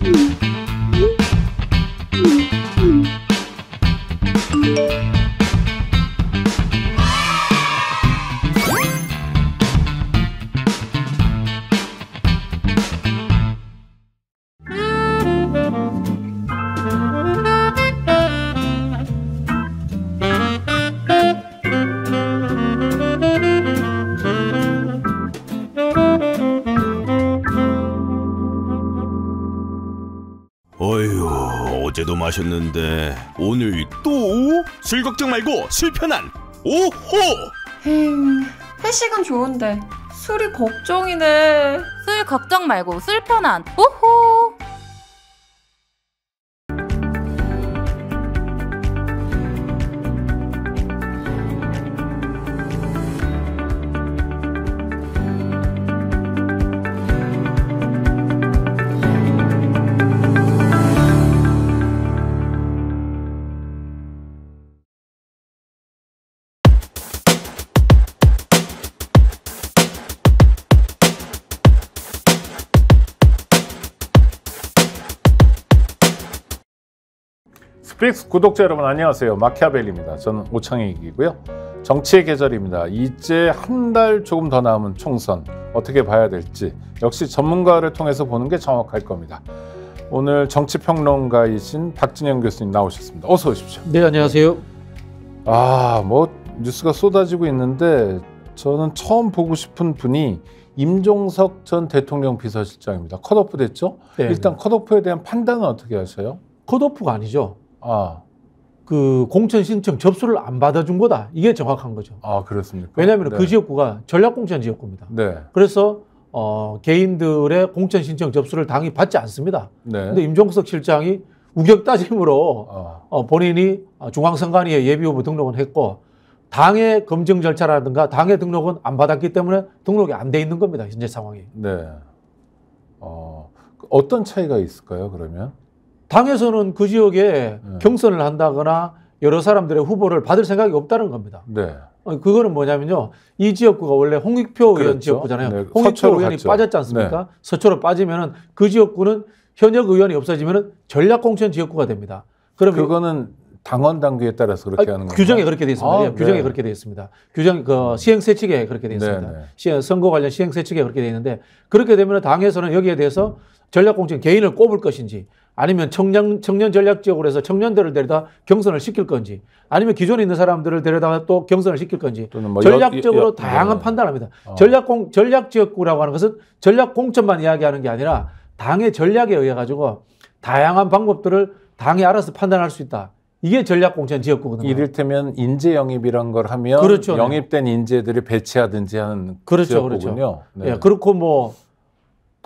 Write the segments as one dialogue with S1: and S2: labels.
S1: Mm-hmm.
S2: 오셨는데 오늘 또 술 걱정 말고 술 편한 오호. 힝 회식은
S1: 좋은데 술이 걱정이네. 술 걱정 말고 술 편한 오호. 빅스 구독자 여러분 안녕하세요. 마키아벨입니다. 리 저는 오창익이고요. 정치의 계절입니다. 이제 한 달 조금 더 남은 총선 어떻게 봐야 될지 역시 전문가를 통해서 보는 게 정확할 겁니다. 오늘 정치평론가이신 박진영 교수님 나오셨습니다. 어서 오십시오. 네, 안녕하세요. 아, 뭐 뉴스가 쏟아지고 있는데 저는 처음 보고 싶은 분이 임종석 전 대통령 비서실장입니다. 컷오프 됐죠? 네, 일단 컷오프에 대한 판단은 어떻게 하세요? 컷오프가 아니죠. 아. 그 공천
S2: 신청 접수를 안 받아준 거다. 이게 정확한 거죠.
S1: 아, 그렇습니까? 왜냐하면 그 네. 그
S2: 지역구가 전략공천 지역구입니다. 네. 그래서 어, 개인들의 공천 신청 접수를 당이 받지 않습니다. 네. 근데 임종석 실장이 우격 따짐으로 어. 어 본인이 중앙선관위에 예비후보 등록은 했고 당의 검증 절차라든가 당의 등록은 안 받았기 때문에 등록이 안 돼 있는 겁니다. 현재 상황이.
S1: 네. 어,
S2: 어떤 차이가
S1: 있을까요, 그러면?
S2: 당에서는 그 지역에 네. 경선을 한다거나 여러 사람들의 후보를 받을 생각이 없다는 겁니다. 네. 그거는 뭐냐면요. 이 지역구가 원래 홍익표 그렇죠. 의원 지역구잖아요. 네. 그 홍익표 의원이 갔죠. 빠졌지 않습니까? 네. 서초로 빠지면은 그 지역구는 현역 의원이 없어지면은 전략공천 지역구가 됩니다. 그럼 그거는 당원 단계에 따라서
S1: 그렇게 아, 하는 거죠. 규정에
S2: 그렇게 돼 있습니다. 아, 예, 네. 규정에 그렇게 돼 있습니다. 규정 그 시행세칙에 그렇게 돼 있습니다. 네, 네. 시, 선거 관련 시행세칙에 그렇게 돼 있는데 그렇게 되면 당에서는 여기에 대해서 전략공천 개인을 꼽을 것인지 아니면 청년, 청년 전략 지역으로 해서 청년들을 데려다 경선을 시킬 건지 아니면 기존에 있는 사람들을 데려다가 또 경선을 시킬 건지 뭐 전략적으로 여, 여, 다양한 네. 판단합니다. 어. 전략공 전략 지역구라고 하는 것은 전략 공천만 이야기하는 게 아니라 당의 전략에 의해 가지고 다양한 방법들을 당이 알아서 판단할 수 있다. 이게 전략공천 지역구거든요.
S1: 이를테면 인재
S2: 영입이란 걸 하면 그렇죠,
S1: 영입된 네. 인재들을 배치하든지 하는 그렇죠, 그렇죠. 지역구군요. 그렇죠. 네. 예,
S2: 그렇고 뭐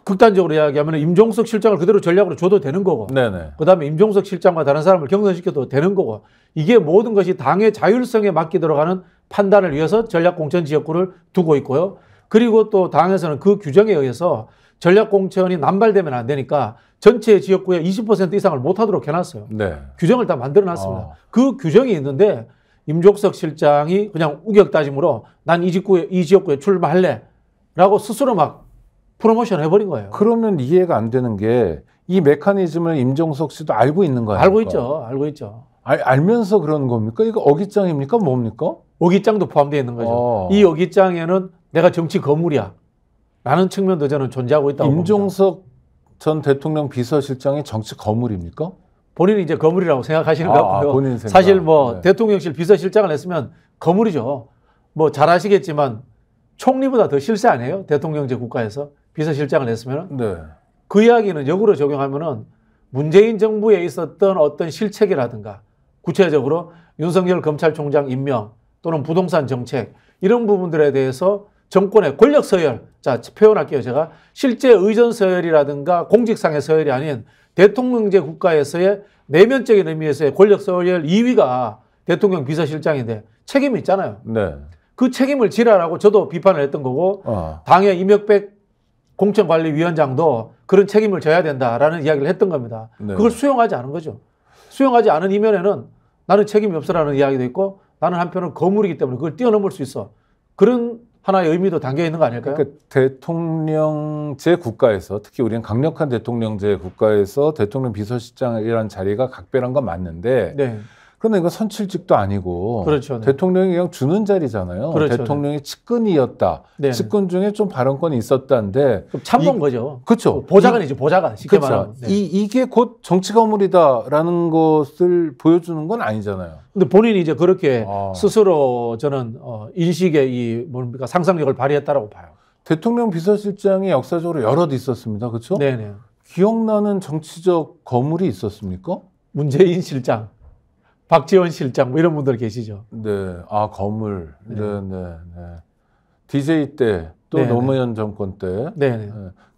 S2: 극단적으로 이야기하면 임종석 실장을 그대로 전략으로 줘도 되는 거고 네네. 그다음에 임종석 실장과 다른 사람을 경선시켜도 되는 거고 이게 모든 것이 당의 자율성에 맡기도록 하는 판단을 위해서 전략공천 지역구를 두고 있고요. 그리고 또 당에서는 그 규정에 의해서 전략공천이 남발되면 안 되니까 전체 지역구에 20% 이상을 못하도록 해놨어요. 네. 규정을 다 만들어놨습니다. 어. 그 규정이 있는데 임종석 실장이 그냥 우격따짐으로난 이 지역구에, 이 지역구에 출마할래
S1: 라고 스스로 막 프로모션 해버린 거예요. 그러면 이해가 안 되는 게 이 메커니즘을 임종석 씨도 알고 있는 거예요. 알고 있죠. 알고 있죠. 알, 알면서 그러는 겁니까? 이거 어깃장입니까? 뭡니까? 어깃장도 포함되어 있는 거죠. 어. 이 어깃장에는 내가
S2: 정치 거물이야. 라는 측면도 저는 존재하고 있다고 임종석 봅니다. 전 대통령
S1: 비서실장이 정치 거물입니까?
S2: 본인이 이제 거물이라고 생각하시는 것 아, 같고요. 아, 생각. 사실 뭐 네. 대통령실 비서실장을 했으면 거물이죠. 뭐 잘 아시겠지만 총리보다 더 실세 아니에요? 대통령제 국가에서. 비서실장을 했으면 네. 그 이야기는 역으로 적용하면은 문재인 정부에 있었던 어떤 실책이라든가 구체적으로 윤석열 검찰총장 임명 또는 부동산 정책 이런 부분들에 대해서 정권의 권력 서열, 자, 표현할게요. 제가 실제 의전 서열이라든가 공직상의 서열이 아닌 대통령제 국가에서의 내면적인 의미에서의 권력 서열 2위가 대통령 비서실장인데 책임이 있잖아요. 네. 그 책임을 지라라고 저도 비판을 했던 거고, 어. 당의 임혁백 공천관리위원장도 그런 책임을 져야 된다라는 이야기를 했던 겁니다. 네. 그걸 수용하지 않은 거죠. 수용하지 않은 이면에는 나는 책임이 없어라는 이야기도 있고 나는 한편은 거물이기 때문에 그걸 뛰어넘을 수 있어. 그런 하나의 의미도 담겨
S1: 있는 거 아닐까요? 그러니까 대통령제 국가에서 특히 우리는 강력한 대통령제 국가에서 대통령 비서실장이라는 자리가 각별한 건 맞는데 네. 그런데 이거 선출직도 아니고 그렇죠, 네. 대통령이 그냥 주는 자리잖아요. 그렇죠, 대통령이 네. 측근이었다. 네. 측근 중에 좀 발언권이 있었다는데 참 본 거죠. 그렇죠. 뭐 보좌관이죠.
S2: 보좌관. 쉽게 그렇죠.
S1: 이, 이게 곧 정치 가물이다라는 것을 보여주는 건 아니잖아요.
S2: 근데 본인이 이제 그렇게 아. 스스로 저는 어, 인식의 이 뭡니까 상상력을 발휘했다라고
S1: 봐요. 대통령 비서실장이 역사적으로 여럿 있었습니다. 그렇죠? 네네. 기억나는 정치적 거물이 있었습니까? 문재인 실장. 박지원 실장 뭐 이런 분들 계시죠. 네. 아 건물. 네, 네, 네. 네. DJ 때또 네, 네. 노무현 정권 때. 네, 네, 네.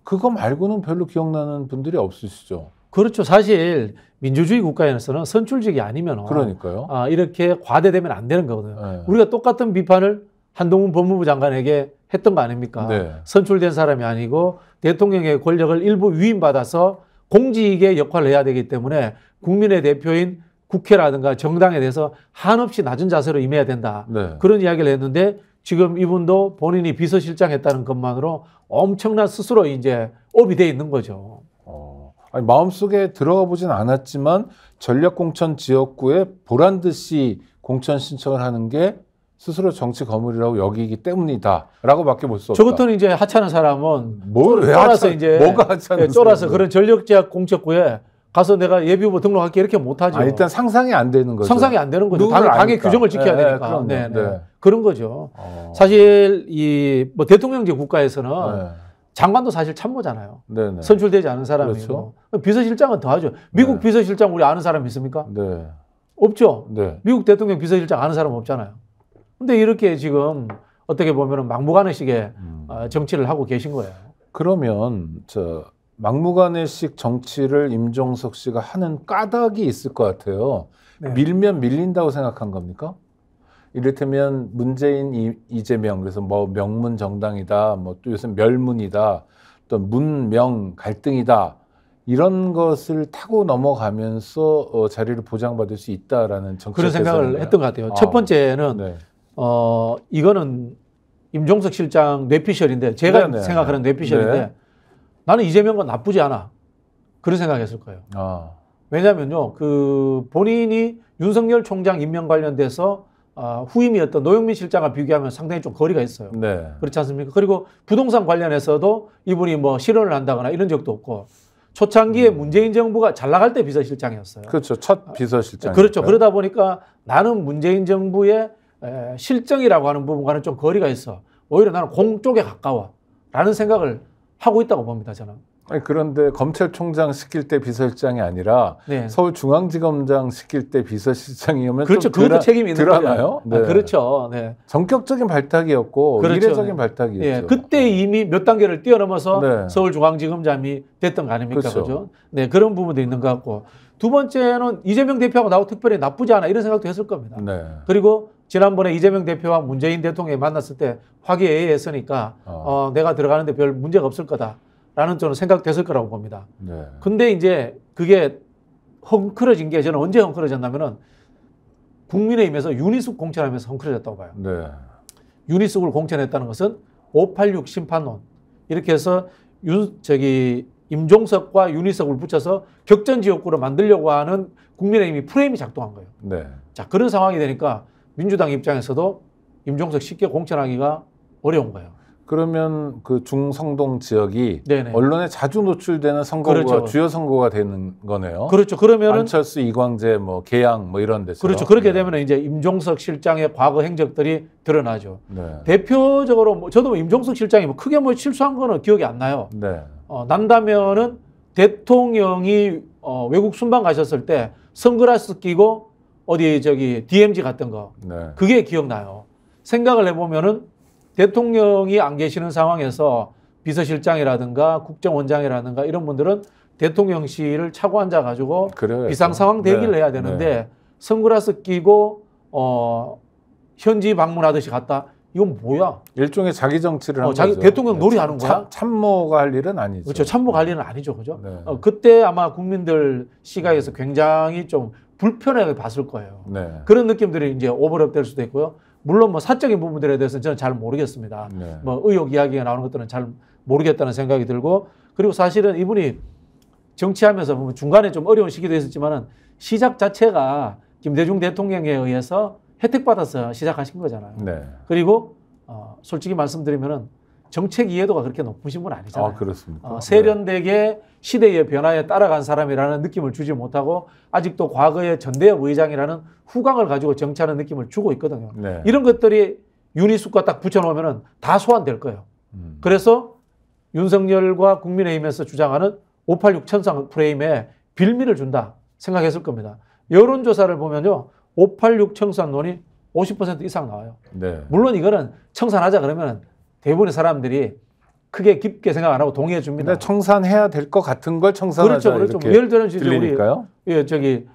S1: 그거 말고는 별로 기억나는 분들이 없으시죠. 그렇죠. 사실 민주주의 국가에서는 선출직이 아니면 그러니까요. 아, 이렇게
S2: 과대되면 안 되는 거거든요. 네. 우리가 똑같은 비판을 한동훈 법무부 장관에게 했던 거 아닙니까? 네. 선출된 사람이 아니고 대통령의 권력을 일부 위임받아서 공직의 역할을 해야 되기 때문에 국민의 대표인 국회라든가 정당에 대해서 한없이 낮은 자세로 임해야 된다. 네. 그런 이야기를 했는데 지금 이분도 본인이 비서실장 했다는 것만으로 엄청난 스스로 이제 업이 돼 있는 거죠.
S1: 어, 아니, 마음속에 들어가 보진 않았지만 전략공천 지역구에 보란 듯이 공천 신청을 하는 게 스스로 정치 거물이라고 여기기 때문이다라고밖에 못 써. 없다. 저 같은
S2: 이제 하찮은 사람은 뭘왜 하찮? 쫄아서 이제 뭐가 하찮은 예, 쫄아서 그런 전력제약 공천구에 가서 내가 예비후보 등록할게 이렇게 못하죠. 아, 일단 상상이 안 되는 거죠. 상상이 안 되는 거죠. 당의, 당의 규정을 지켜야 네, 되니까. 네, 네. 네. 그런 거죠. 어... 사실 이 뭐 대통령제 국가에서는 네. 장관도 사실 참모잖아요. 네네. 네. 선출되지 않은 사람이고 그렇죠. 비서실장은 더하죠. 미국 네. 비서실장 우리 아는 사람 있습니까? 네. 없죠. 미국 대통령 비서실장 아는 사람 없잖아요. 근데 이렇게 지금 어떻게 보면 막무가내식의
S1: 음. 어, 정치를 하고 계신 거예요. 그러면 저 막무가내식 정치를 임종석 씨가 하는 까닭이 있을 것 같아요. 네. 밀면 밀린다고 생각한 겁니까? 이를테면 문재인 이, 이재명 그래서 뭐 명문 정당이다 뭐또 요새 멸문이다 또 문명 갈등이다 이런 것을 타고 넘어가면서 어, 자리를 보장받을 수 있다라는 정책 그런 생각을 대상인가요? 했던 것 같아요. 아, 첫
S2: 번째는 네.
S1: 어
S2: 이거는 임종석 실장 뇌피셜인데
S1: 제가 네네. 네, 생각하는 네. 뇌피셜인데 네.
S2: 나는 이재명과 나쁘지 않아. 그런 생각했을 거예요. 아. 왜냐면요, 그 본인이 윤석열 총장 임명 관련돼서 어, 후임이었던 노영민 실장과 비교하면 상당히 좀 거리가 있어요. 네. 그렇지 않습니까? 그리고 부동산 관련해서도 이분이 뭐 실언을 한다거나 이런 적도 없고 초창기에 음. 문재인 정부가 잘 나갈 때 비서실장이었어요.
S1: 그렇죠. 첫 비서실장. 그렇죠. 그러다
S2: 보니까 나는 문재인 정부의 에, 실정이라고 하는 부분과는 좀 거리가 있어. 오히려 나는 공 쪽에 가까워. 라는 생각을 하고 있다고 봅니다, 저는.
S1: 아니, 그런데 검찰총장 시킬 때 비서실장이 아니라 네. 서울중앙지검장 시킬 때 비서실장이면 그렇죠. 그것도 드라, 책임이 있는 거잖아요. 아, 네. 아, 그렇죠. 네. 전격적인 발탁이었고 그렇죠. 이례적인 발탁이었죠. 네.
S2: 그때 네. 이미 몇 단계를 뛰어넘어서 네. 서울중앙지검장이 됐던 거 아닙니까, 그렇죠. 그죠? 네, 그런 부분도 있는 것 같고 두 번째는 이재명 대표하고 나하고 특별히 나쁘지 않아 이런 생각도 했을 겁니다. 네. 그리고 지난번에 이재명 대표와 문재인 대통령이 만났을 때 화기애애했으니까 어. 어, 내가 들어가는데 별 문제가 없을 거다라는 저는 생각됐을 거라고 봅니다. 네. 근데 이제 그게 헝클어진 게 저는 언제 헝클어졌냐면은 국민의힘에서 유니숙 공천하면서 헝클어졌다고 봐요. 네. 유니숙을 공천했다는 것은 586 심판론 이렇게 해서 윤 저기 임종석과 유희석을 붙여서 격전 지역구로 만들려고 하는 국민의힘이 프레임이 작동한 거예요. 네. 자 그런 상황이 되니까 민주당 입장에서도 임종석 쉽게 공천하기가 어려운 거예요.
S1: 그러면 그 중성동 지역이 네네. 언론에 자주 노출되는 선거가 그렇죠. 주요 선거가 되는 거네요. 그렇죠. 그러면 안철수, 이광재, 뭐 계양 뭐 이런 데서 그렇죠. 그렇게 네. 예. 되면 이제
S2: 임종석 실장의 과거 행적들이 드러나죠. 네. 대표적으로 뭐 저도 뭐 임종석 실장이 뭐 크게 뭐 실수한 거는 기억이 안 나요. 네. 어, 난다면은 대통령이 어, 외국 순방 가셨을 때 선글라스 끼고 어디 저기 DMZ 갔던 거 네. 그게 기억나요. 생각을 해보면은 대통령이 안 계시는 상황에서 비서실장이라든가 국정원장이라든가 이런 분들은 대통령실을 차고 앉아 가지고
S1: 비상 상황 네. 대기를 네. 해야 되는데 네.
S2: 선글라스 끼고 어 현지 방문하듯이 갔다. 이건 뭐야?
S1: 일종의 자기 정치를 어, 자기 거죠. 대통령 네. 놀이하는 네, 거야.
S2: 참, 모가 할 일은 아니죠. 그렇죠. 참모가 할 네. 일은 아니죠. 그죠? 어, 그때 아마 국민들 시각에서 굉장히 좀 불편하게 봤을 거예요. 네. 그런 느낌들이 이제 오버랩 될 수도 있고요. 물론 뭐 사적인 부분들에 대해서는 저는 잘 모르겠습니다. 네. 뭐 의혹 이야기가 나오는 것들은 잘 모르겠다는 생각이 들고 그리고 사실은 이분이 정치하면서 보면 뭐 중간에 좀 어려운 시기도 있었지만은 시작 자체가 김대중 대통령에 의해서 혜택받아서 시작하신 거잖아요. 네. 그리고 어, 솔직히 말씀드리면은 정책 이해도가 그렇게 높으신 분 아니잖아요. 아,
S1: 그렇습니까? 어,
S2: 세련되게 시대의 변화에 따라간 사람이라는 느낌을 주지 못하고 아직도 과거의 전대협 의장이라는 후광을 가지고 정치하는 느낌을 주고 있거든요. 네. 이런 것들이 윤희숙과딱 붙여놓으면 다 소환될 거예요. 음. 그래서 윤석열과 국민의힘에서 주장하는 586 천상 프레임에 빌미를 준다 생각했을 겁니다. 여론조사를 보면요. 586 청산론이 50% 이상 나와요. 네. 물론 이거는 청산하자 그러면 대부분의 사람들이 크게 깊게 생각 안 하고 동의해 줍니다. 청산해야 될 것 같은 걸 청산하자 그렇죠, 그렇죠. 뭐 예를 들면 지금 우리 예, 저기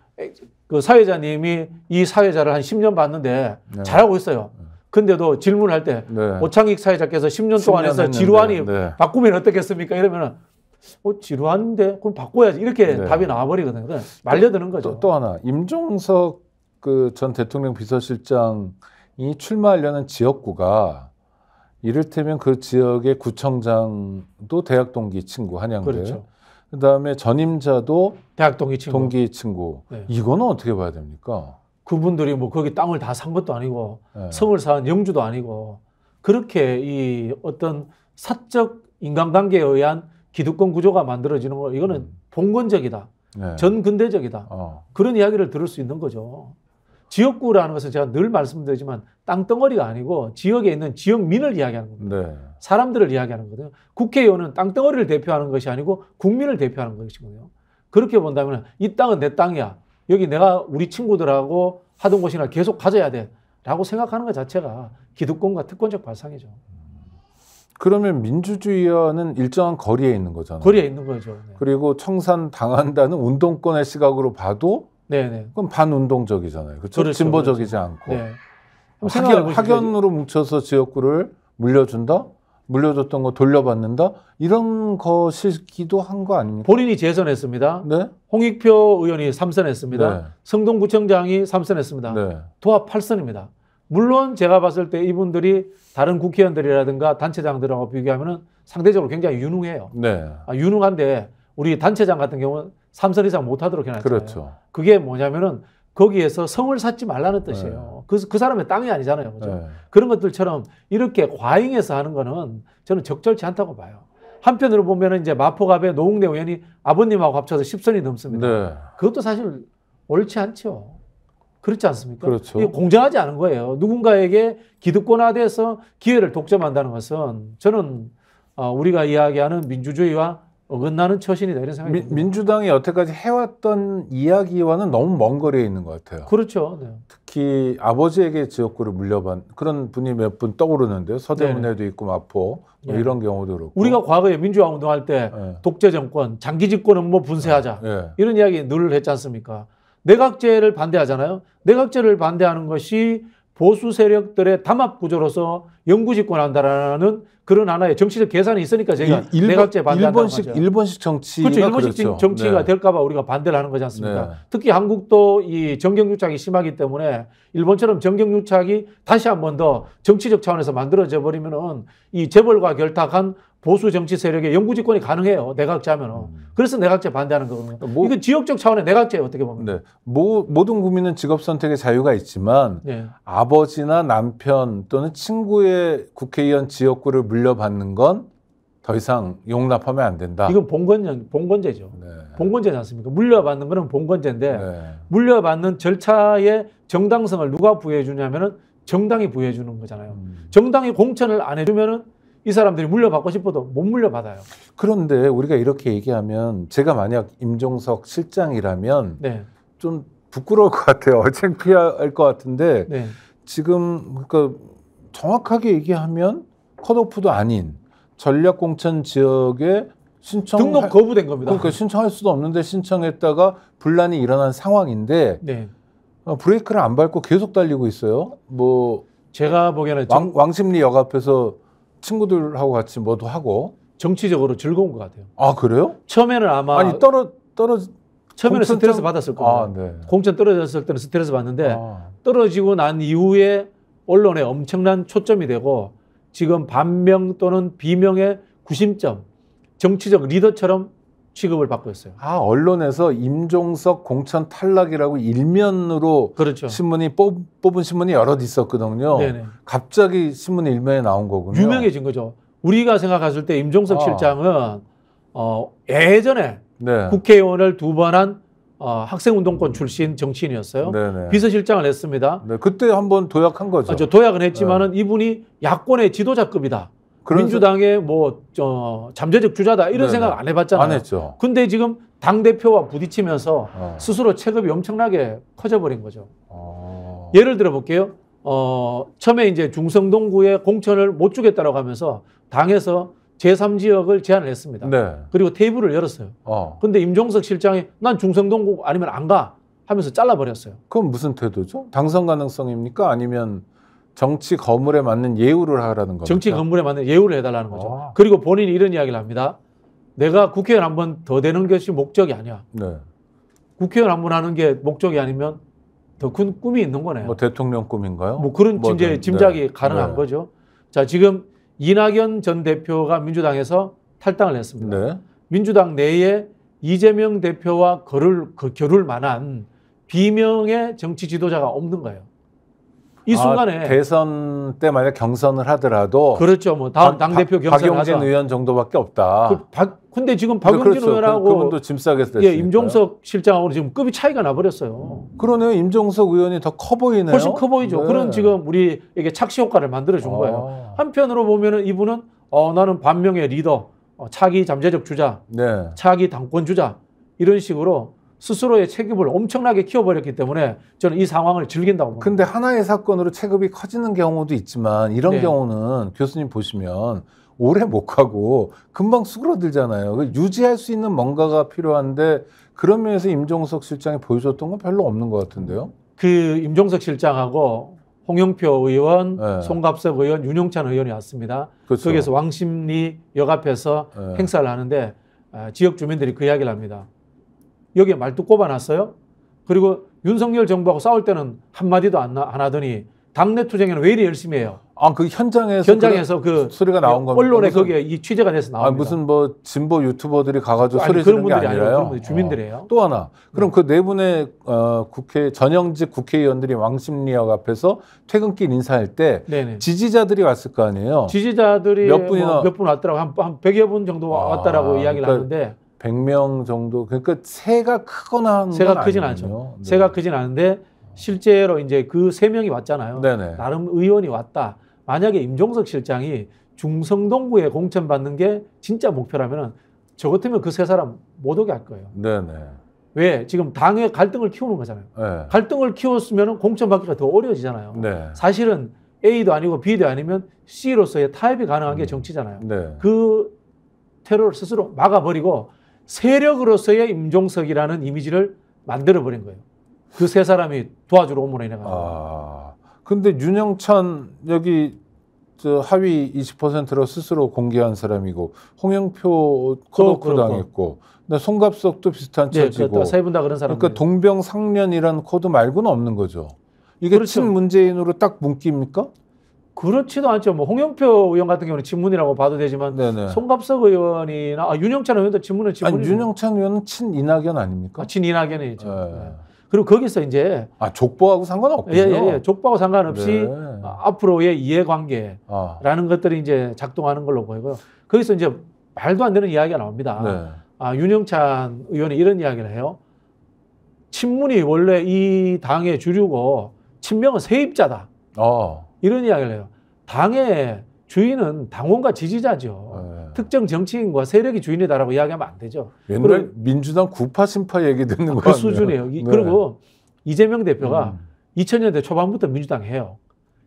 S2: 그 사회자님이 이 사회자를 한 10년 봤는데 네. 잘하고 있어요. 네. 근데도 질문할 때 네. 오창익 사회자께서 10년 동안 해서 지루하니 네. 바꾸면 어떻겠습니까? 이러면 어, 지루한데 그럼 바꿔야지 이렇게 네. 답이 나와버리거든요.
S1: 말려드는 거죠. 또, 또 하나 임종석 그전 대통령 비서실장이 출마하려는 지역구가 이를테면 그 지역의 구청장도 대학 동기 친구 한양대. 그렇죠. 그다음에 전임자도 대학 동기 친구. 동기 친구. 네. 이거는 어떻게 봐야 됩니까? 그분들이 뭐 거기 땅을
S2: 다 산 것도 아니고 네. 성을 사산 영주도 아니고 그렇게 이 어떤 사적 인간관계에 의한 기득권 구조가 만들어지는 거 이거는 음. 봉건적이다. 네. 전근대적이다. 어. 그런 이야기를 들을 수 있는 거죠. 지역구라는 것은 제가 늘 말씀드리지만 땅덩어리가 아니고 지역에 있는 지역민을 이야기하는 겁니다. 네. 사람들을 이야기하는 거거든요. 국회의원은 땅덩어리를 대표하는 것이 아니고 국민을 대표하는 것이고요 그렇게 본다면 이 땅은 내 땅이야. 여기 내가 우리 친구들하고 하던 곳이나 계속 가져야 돼. 라고 생각하는 것 자체가 기득권과 특권적 발상이죠.
S1: 그러면 민주주의와는 일정한 거리에 있는 거잖아요. 거리에 있는 거죠. 네. 그리고 청산 당한다는 운동권의 시각으로 봐도 네네. 그럼 반운동적이잖아요. 그렇죠? 그렇죠 진보적이지 그렇죠. 않고. 네. 학연, 학연으로 뭉쳐서 지역구를 물려준다? 물려줬던 거 돌려받는다? 이런 것이기도 한 거 아닙니까? 본인이
S2: 재선했습니다. 네? 홍익표 의원이 3선했습니다 네. 성동구청장이
S1: 3선했습니다 네. 도합
S2: 8선입니다. 물론 제가 봤을 때 이분들이 다른 국회의원들이라든가 단체장들하고 비교하면 은 상대적으로 굉장히 유능해요. 네. 아, 유능한데 우리 단체장 같은 경우는 3선 이상 못하도록 해놨잖아요. 그렇죠. 그게 뭐냐면은 거기에서 성을 쌓지 말라는 뜻이에요. 네. 그, 그 사람의 땅이 아니잖아요. 그죠? 네. 그런 것들처럼 이렇게 과잉해서 하는 거는 저는 적절치 않다고 봐요. 한편으로 보면 이제 마포갑의 노웅래 의원이 아버님하고 합쳐서 10선이 넘습니다. 네. 그것도 사실 옳지 않죠. 그렇지 않습니까? 그렇죠. 이게 공정하지 않은 거예요. 누군가에게 기득권화돼서 기회를 독점한다는 것은 저는 어, 우리가 이야기하는 민주주의와 어긋나는 처신이다 이런 생각이 미,
S1: 민주당이 여태까지 해왔던 이야기와는 너무 먼 거리에 있는 것 같아요. 그렇죠. 네. 특히 아버지에게 지역구를 물려받 은 그런 분이 몇 분 떠오르는데요. 서대문에도 네. 있고 마포 뭐 네. 이런 경우도 그렇고.
S2: 우리가 과거에 민주화 운동할 때 네. 독재 정권, 장기 집권은 뭐 분쇄하자 네. 네. 이런 이야기 늘 했지 않습니까? 내각제를 반대하잖아요. 내각제를 반대하는 것이 보수 세력들의 담합 구조로서 영구 집권한다라는 그런 하나의 정치적 계산이 있으니까 제가 일, 내각제 반대한다 일본식 거죠.
S1: 일본식 정치 그렇죠 일본식 그렇죠. 정치가 네.
S2: 될까봐 우리가 반대를 하는 거지 않습니까? 네. 특히 한국도 이 정경유착이 심하기 때문에 일본처럼 정경유착이 다시 한 번 더 정치적 차원에서 만들어져 버리면은 이 재벌과
S1: 결탁한 보수 정치
S2: 세력의 영구 집권이 가능해요. 내각제하면. 은 음. 그래서 내각제 반대하는 거거든요.
S1: 뭐, 이건 지역적 차원의 내각제예요. 어떻게 보면. 네. 모, 모든 국민은 직업 선택의 자유가 있지만 네. 아버지나 남편 또는 친구의 국회의원 지역구를 물려받는 건 더 이상 용납하면 안 된다.
S2: 이건 봉건 봉건제죠. 네. 봉건제지 않습니까? 물려받는 거는 봉건제인데 네. 물려받는 절차의 정당성을 누가 부여해 주냐면은 정당이 부여해 주는 거잖아요. 음. 정당이 공천을 안 해주면은 이 사람들이 물려받고 싶어도 못 물려받아요.
S1: 그런데 우리가 이렇게 얘기하면 제가 만약 임종석 실장이라면 네. 좀 부끄러울 것 같아요. 창피할 것 같은데 네. 지금 그러니까 정확하게 얘기하면 컷오프도 아닌 전략 공천 지역에 신청 등록 거부된 겁니다. 그러니까 신청할 수도 없는데 신청했다가 분란이 일어난 상황인데 네. 어, 브레이크를 안 밟고 계속 달리고 있어요. 뭐 제가 보기에는 왕, 왕십리 역 앞에서 친구들하고 같이 뭐도 하고 정치적으로 즐거운 것 같아요. 아 그래요? 처음에는 아마 아니 떨어 떨어
S2: 처음에는 스트레스 받았을 거예요. 아, 네. 공천 떨어졌을 때는 스트레스 받는데 아. 떨어지고 난 이후에 언론에 엄청난 초점이 되고 지금 반명 또는
S1: 비명의 구심점 정치적 리더처럼 취급을 받고 있어요. 아 언론에서 임종석 공천 탈락이라고 일면으로 그렇죠. 신문이 뽑, 은 신문이 여럿 러 있었거든요. 네네. 갑자기 신문 일면에 나온 거군요. 유명해진 거죠. 우리가
S2: 생각했을 때 임종석 아. 실장은 어, 예전에 네. 국회의원을 두 번 한 어, 학생운동권 출신 정치인이었어요. 네네. 비서실장을 했습니다. 네, 그때 한 번 도약한 거죠. 아, 도약은 했지만은 네. 이분이 야권의 지도자급이다. 민주당의 뭐저 잠재적 주자다 이런 네네. 생각 안 해봤잖아요. 안 했죠. 근데 지금 당 대표와 부딪히면서 어. 스스로 체급이 엄청나게 커져버린 거죠. 어. 예를 들어 볼게요. 어, 처음에 이제 중성동구에 공천을 못 주겠다라고 하면서 당에서 제3지역을 제안을 했습니다. 네. 그리고 테이블을 열었어요. 어. 근데 임종석 실장이
S1: 난 중성동구 아니면 안 가. 하면서 잘라버렸어요. 그건 무슨 태도죠? 당선 가능성입니까? 아니면 정치 건물에 맞는 예우를 하라는 거죠. 정치 거물에 맞는 예우를 해달라는 거죠.
S2: 아. 그리고 본인이 이런 이야기를 합니다. 내가 국회의원 한 번 더 되는 것이 목적이 아니야. 네. 국회의원 한 번 하는 게 목적이 아니면 더 큰 꿈이 있는 거네요. 뭐 대통령
S1: 꿈인가요? 뭐 그런 뭐, 이제 네. 짐작이 네. 가능한 네.
S2: 거죠. 자 지금 이낙연 전 대표가 민주당에서 탈당을 했습니다. 네. 민주당 내에 이재명 대표와 거를, 그 겨룰 만한 비명의 정치 지도자가 없는 거예요. 이 아, 순간에 아,
S1: 대선 때 만약 경선을 하더라도 그렇죠 뭐 다음 당 대표 경선 박용진 하자. 의원 정도밖에 없다. 그, 박, 데 지금 박용진 그렇죠. 그, 의원하고 그, 분도짐 싸게서 예, 임종석 실장하고 지금 급이 차이가 나버렸어요. 그러네요. 임종석 의원이 더 커 보이네요. 훨씬 커 보이죠.
S2: 네. 그런 지금 우리에게 착시 효과를 만들어 준 아. 거예요. 한편으로 보면은 이분은 어 나는 반명의 리더, 어, 차기 잠재적 주자, 네. 차기 당권 주자 이런 식으로 스스로의 체급을 엄청나게 키워버렸기 때문에 저는 이 상황을 즐긴다고
S1: 봅니다. 근데 하나의 사건으로 체급이 커지는 경우도 있지만 이런 네. 경우는 교수님 보시면 오래 못 가고 금방 수그러들잖아요. 그 유지할 수 있는 뭔가가 필요한데 그런 면에서 임종석 실장이 보여줬던 건 별로 없는 것 같은데요. 그 임종석 실장하고
S2: 홍영표 의원, 네. 송갑석 의원, 윤용찬 의원이 왔습니다. 그렇죠. 거기에서 왕십리 역 앞에서 네. 행사를 하는데 아, 지역 주민들이 그 이야기를 합니다. 여기에 말뚝 꼽아놨어요. 그리고 윤석열 정부하고 싸울 때는 한마디도 안, 안 하더니 당내 투쟁에는 왜 이리 열심히 해요? 아, 그 현장에서 현장에서
S1: 그, 소리가 나온 겁니다. 언론에 무슨, 거기에
S2: 이 취재가 돼서 나옵니 아, 무슨
S1: 뭐 진보 유튜버들이 가가지고 아니, 소리 지는게 아니라요. 그런
S2: 주민들이에요. 어,
S1: 또 하나. 그럼 네. 그 내분의 네 어, 국회 전형직 국회의원들이 왕십리역 앞에서 퇴근길 인사할 때 네네. 지지자들이 왔을 거 아니에요. 지지자들이
S2: 몇 분이나 뭐 몇분
S1: 왔더라고 한, 한1여분 정도 아, 왔다라고 이야기를 그러니까 하는데 100명 정도 그러니까 새가 크거나 한 새가 크진 않죠. 네.
S2: 새가 크진 않은데 실제로 이제 그 세 명이 왔잖아요. 네네. 나름 의원이 왔다. 만약에 임종석 실장이 중성동구에 공천받는 게 진짜 목표라면은 저 같으면 그세 사람 못 오게 할 거예요. 네네. 왜 지금 당의 갈등을 키우는 거잖아요. 네. 갈등을 키웠으면 공천받기가 더 어려워지잖아요. 네. 사실은 A도 아니고 B도 아니면 C로서의 타협이 가능한 게 음. 정치잖아요. 네. 그 테러를 스스로 막아버리고 세력으로서의 임종석이라는
S1: 이미지를 만들어버린 거예요. 그 세 사람이 도와주러 오므로 인해 가지고. 아, 근데 윤영찬 여기 저 하위 20%로 스스로 공개한 사람이고 홍영표 컷오프 당했고 근 송갑석도 비슷한 네, 처지고 세분 다 그런 사람 그러니까 동병상련이란 코드 말고는 없는 거죠. 이게 그렇죠. 친문재인으로 딱 묶입니까? 그렇지도 않죠. 뭐 홍영표 의원 같은 경우는 친문이라고 봐도 되지만 네네.
S2: 송갑석 의원이나 아, 윤영찬 의원도 친문은 친문. 아,
S1: 윤영찬 의원은 친인하견 아닙니까?
S2: 아, 친인하견이죠 네. 네. 그리고 거기서 이제
S1: 아 족보하고 상관없군요. 예, 예, 예.
S2: 족보하고 상관없이 네. 아, 앞으로의 이해관계라는 아. 것들이 이제 작동하는 걸로 보이고요. 거기서 이제 말도 안 되는 이야기가 나옵니다. 네. 아 윤영찬 의원이 이런 이야기를 해요. 친문이 원래 이 당의 주류고 친명은 세입자다. 어. 이런 이야기를 해요. 당의 주인은 당원과 지지자죠. 네. 특정 정치인과 세력이 주인이다라고 이야기하면 안 되죠. 옛날 그런,
S1: 민주당 구파 심파 얘기 듣는 아, 거예 그 같네요. 수준이에요. 네. 그리고
S2: 이재명 대표가 음. 2000년대 초반부터 민주당 해요.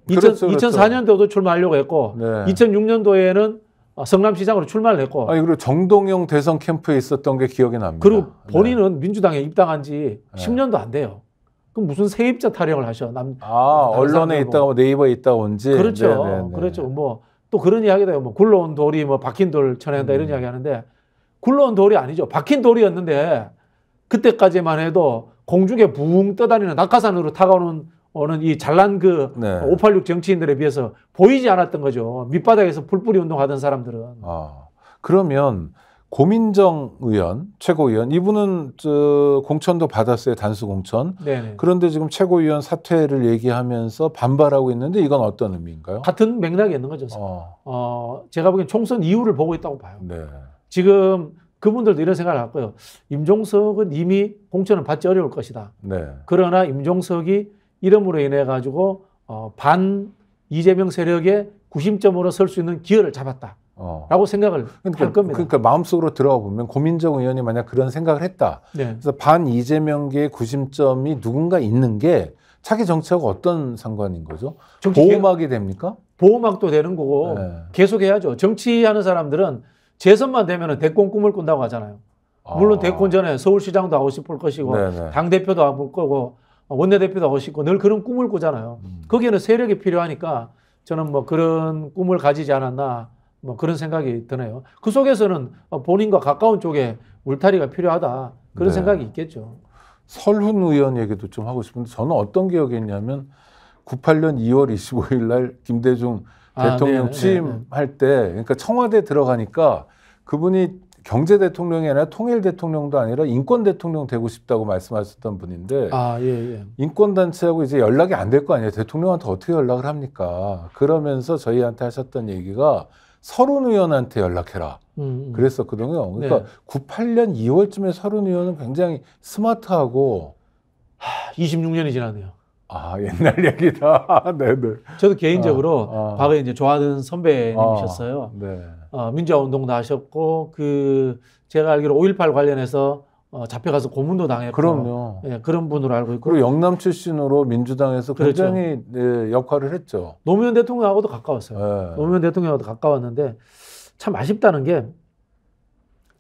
S1: 2 0 그렇죠, 그렇죠. 2004년도도
S2: 출마하려고 했고 네. 2006년도에는 어,
S1: 성남시장으로 출마를 했고. 아니, 그리고 정동영 대선 캠프에 있었던 게 기억이 납니다. 그리고 네. 본인은 네. 민주당에 입당한 지 네. 10년도 안 돼요. 그럼 무슨 세입자 타령을 하셔? 남, 아, 언론에 있다, 뭐. 네이버에 있다 온지. 그렇죠. 네네네. 네, 네.
S2: 그렇죠. 뭐, 또 그런 이야기다. 뭐, 굴러온 돌이 뭐, 박힌 돌 쳐낸다 음. 이런 이야기 하는데, 굴러온 돌이 아니죠. 박힌 돌이었는데, 그때까지만 해도 공중에 붕 떠다니는 낙하산으로 타가오는 오는 이 잘난 그 586 네. 정치인들에 비해서 보이지 않았던 거죠. 밑바닥에서 풀뿌리 운동하던 사람들은.
S1: 아, 그러면 고민정 의원, 최고위원 이분은 저 공천도 받았어요 단수 공천. 네네. 그런데 지금 최고위원 사퇴를 얘기하면서 반발하고 있는데 이건 어떤 의미인가요? 같은 맥락에 있는 거죠. 어. 어 제가 보기엔 총선 이후를
S2: 보고 있다고 봐요. 네. 지금 그분들도 이런 생각을 할 거예요. 임종석은 이미 공천을 받지 어려울 것이다. 네. 그러나 임종석이 이름으로 인해 가지고 어, 반 이재명 세력의 구심점으로 설 수 있는 기회를 잡았다. 어. 라고
S1: 생각을 그러니까, 할 겁니다. 그러니까 마음속으로 들어가 보면 고민정 의원이 만약 그런 생각을 했다. 네. 그래서 반 이재명계의 구심점이 누군가 있는 게 차기 정치하고 어떤 상관인 거죠? 보호막이 됩니까? 보호막도 되는 거고 네. 계속해야죠. 정치하는
S2: 사람들은 재선만 되면 대권 꿈을 꾼다고 하잖아요. 물론 아. 대권 전에 서울시장도 하고 싶을 것이고 네네. 네. 당대표도 하고 거고 원내대표도 하고 싶고 늘 그런 꿈을 꾸잖아요. 음. 거기에는 세력이 필요하니까 저는 뭐 그런 꿈을 가지지 않았나 뭐 그런 생각이 드네요. 그 속에서는 어, 본인과 가까운 쪽에 울타리가 필요하다. 그런 네. 생각이
S1: 있겠죠. 설훈 의원 얘기도 좀 하고 싶은데 저는 어떤 기억이 있냐면 98년 2월 25일 날 김대중 아, 대통령 아, 네, 네, 취임할 네. 때 그러니까 청와대 들어가니까 그분이 경제 대통령이 아니라 통일 대통령도 아니라 인권 대통령 되고 싶다고 말씀하셨던 분인데 아, 예, 예. 인권 단체하고 이제 연락이 안 될 거 아니에요. 대통령한테 어떻게 연락을 합니까? 그러면서 저희한테 하셨던 얘기가 서른 의원한테 연락해라. 음, 음. 그랬었거든요. 그러니까 네. 98년 2월쯤에 서른 의원은 굉장히 스마트하고 하, 26년이 지났네요. 아 옛날 얘기다. 네네. 네. 저도 개인적으로 아, 아. 과거에
S2: 이제 좋아하는 선배님이셨어요. 아, 네. 어, 민주화 운동도 하셨고 그 제가 알기로 5.18 관련해서 어, 잡혀가서 고문도 당했고 그럼요. 예, 그런 분으로
S1: 알고 있고 그리고 영남 출신으로 민주당에서 그렇죠. 굉장히 예, 역할을 했죠. 노무현 대통령하고도 가까웠어요. 예.
S2: 노무현 대통령하고도 가까웠는데 참 아쉽다는 게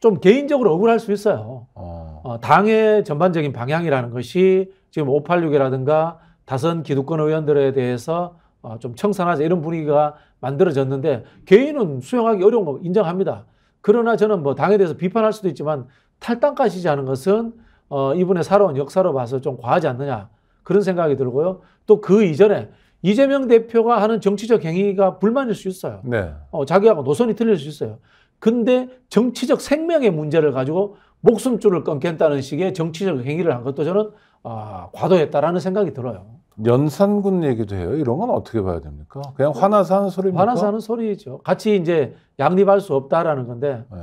S2: 좀 개인적으로 억울할 수 있어요. 어. 어, 당의 전반적인 방향이라는 것이 지금 586이라든가 다선 기득권 의원들에 대해서 어, 좀 청산하자 이런 분위기가 만들어졌는데 개인은 수용하기 어려운 거 인정합니다. 그러나 저는 뭐 당에 대해서 비판할 수도 있지만 탈당까지 지하는 것은 어, 이번에 살아온 역사로 봐서 좀 과하지 않느냐 그런 생각이 들고요. 또 그 이전에 이재명 대표가 하는 정치적 행위가 불만일 수 있어요. 네. 어, 자기하고 노선이 틀릴 수 있어요. 근데 정치적 생명의 문제를 가지고 목숨줄을 끊겠다는 식의 정치적 행위를 한 것도 저는 아, 과도했다라는 생각이 들어요.
S1: 연산군 얘기도 해요. 이런 건 어떻게 봐야 됩니까?
S2: 그냥 화나서 하는 소리입니까? 화나서 하는 소리죠. 같이 이제 양립할 수 없다라는 건데 네.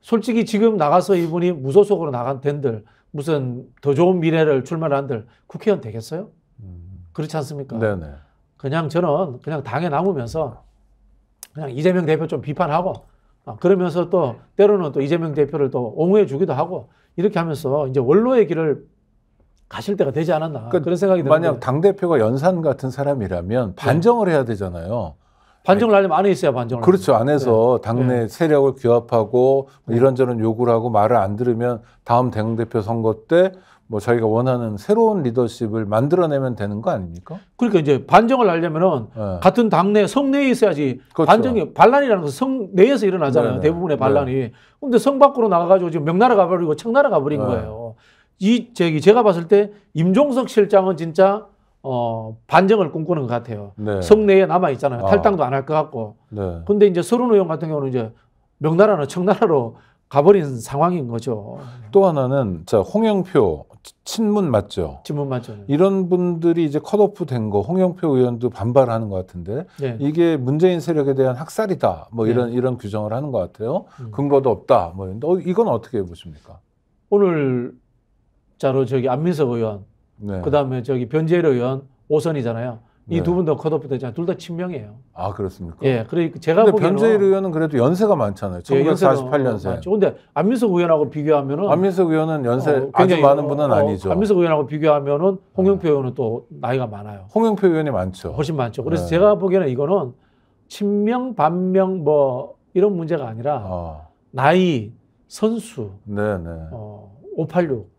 S2: 솔직히 지금 나가서 이분이 무소속으로 나간 덴들 무슨 더 좋은 미래를 출마한들 국회의원 되겠어요? 음. 그렇지 않습니까? 네네. 그냥 저는 그냥 당에 남으면서 그냥 이재명 대표 좀 비판하고 아, 그러면서 또 때로는 또 이재명 대표를 또 옹호해 주기도 하고 이렇게 하면서 이제 원로의 길을 가실 때가 되지 않았나 그러니까 그런 생각이 들어요. 만약
S1: 당 대표가 연산 같은 사람이라면 네. 반정을 해야 되잖아요. 반정을 하려면 안에 있어야 반정을 그렇죠. 안에서 네. 당내 네. 세력을 규합하고 뭐 네. 이런저런 요구를 하고 말을 안 들으면 다음 대응대표 선거 때 뭐 저희가 원하는 새로운 리더십을 만들어내면 되는 거 아닙니까? 그러니까 이제 반정을 하려면은 네. 같은 당내 성내에 있어야지 그렇죠. 반정이 반란이라는 것은 성내에서 일어나잖아요. 네네. 네. 대부분의 네. 반란이.
S2: 네. 근데 성 밖으로 나가가지고 지금 명나라 가버리고 청나라 가버린 거예요. 이 저기 제가 봤을 때 임종석 실장은 진짜 어, 반정을 꿈꾸는 것 같아요.
S1: 네. 성내에
S2: 남아 있잖아요. 탈당도 아. 안할 것 같고. 네. 근데 이제 서른 의원 같은 경우는 이제
S1: 명나라나 청나라로 가버린 상황인 거죠. 또 하나는 자 홍영표 친문 맞죠? 친문 맞죠. 이런 분들이 이제 컷오프 된 거 홍영표 의원도 반발하는 것 같은데 네. 이게 문재인 세력에 대한 학살이다 뭐 네. 이런 네. 이런 규정을 하는 것 같아요. 음. 근거도 없다 뭐 어, 이건 어떻게 보십니까? 오늘
S2: 자로 저기 안민석 의원 네. 그다음에 저기 변재일 의원 오선이잖아요. 이두 네. 분도 컷오프 되잖아요. 둘 다 친명이에요.
S1: 아 그렇습니까? 예, 그러니까 제가 보기에는 변재일 의원은 그래도 연세가 많잖아요. 예, 1948년생. 맞죠.
S2: 데 안민석 의원하고 비교하면은 안민석
S1: 의원은 연세 어, 굉장히, 많은 분은 어, 아니죠. 안민석
S2: 의원하고 비교하면은 네. 홍영표 의원은 또 나이가 많아요. 홍영표 의원이 많죠. 훨씬 많죠. 그래서 네. 제가 보기에는 이거는 친명 반명 뭐 이런 문제가 아니라 어. 나이 선수, 네네. 네. 어, 586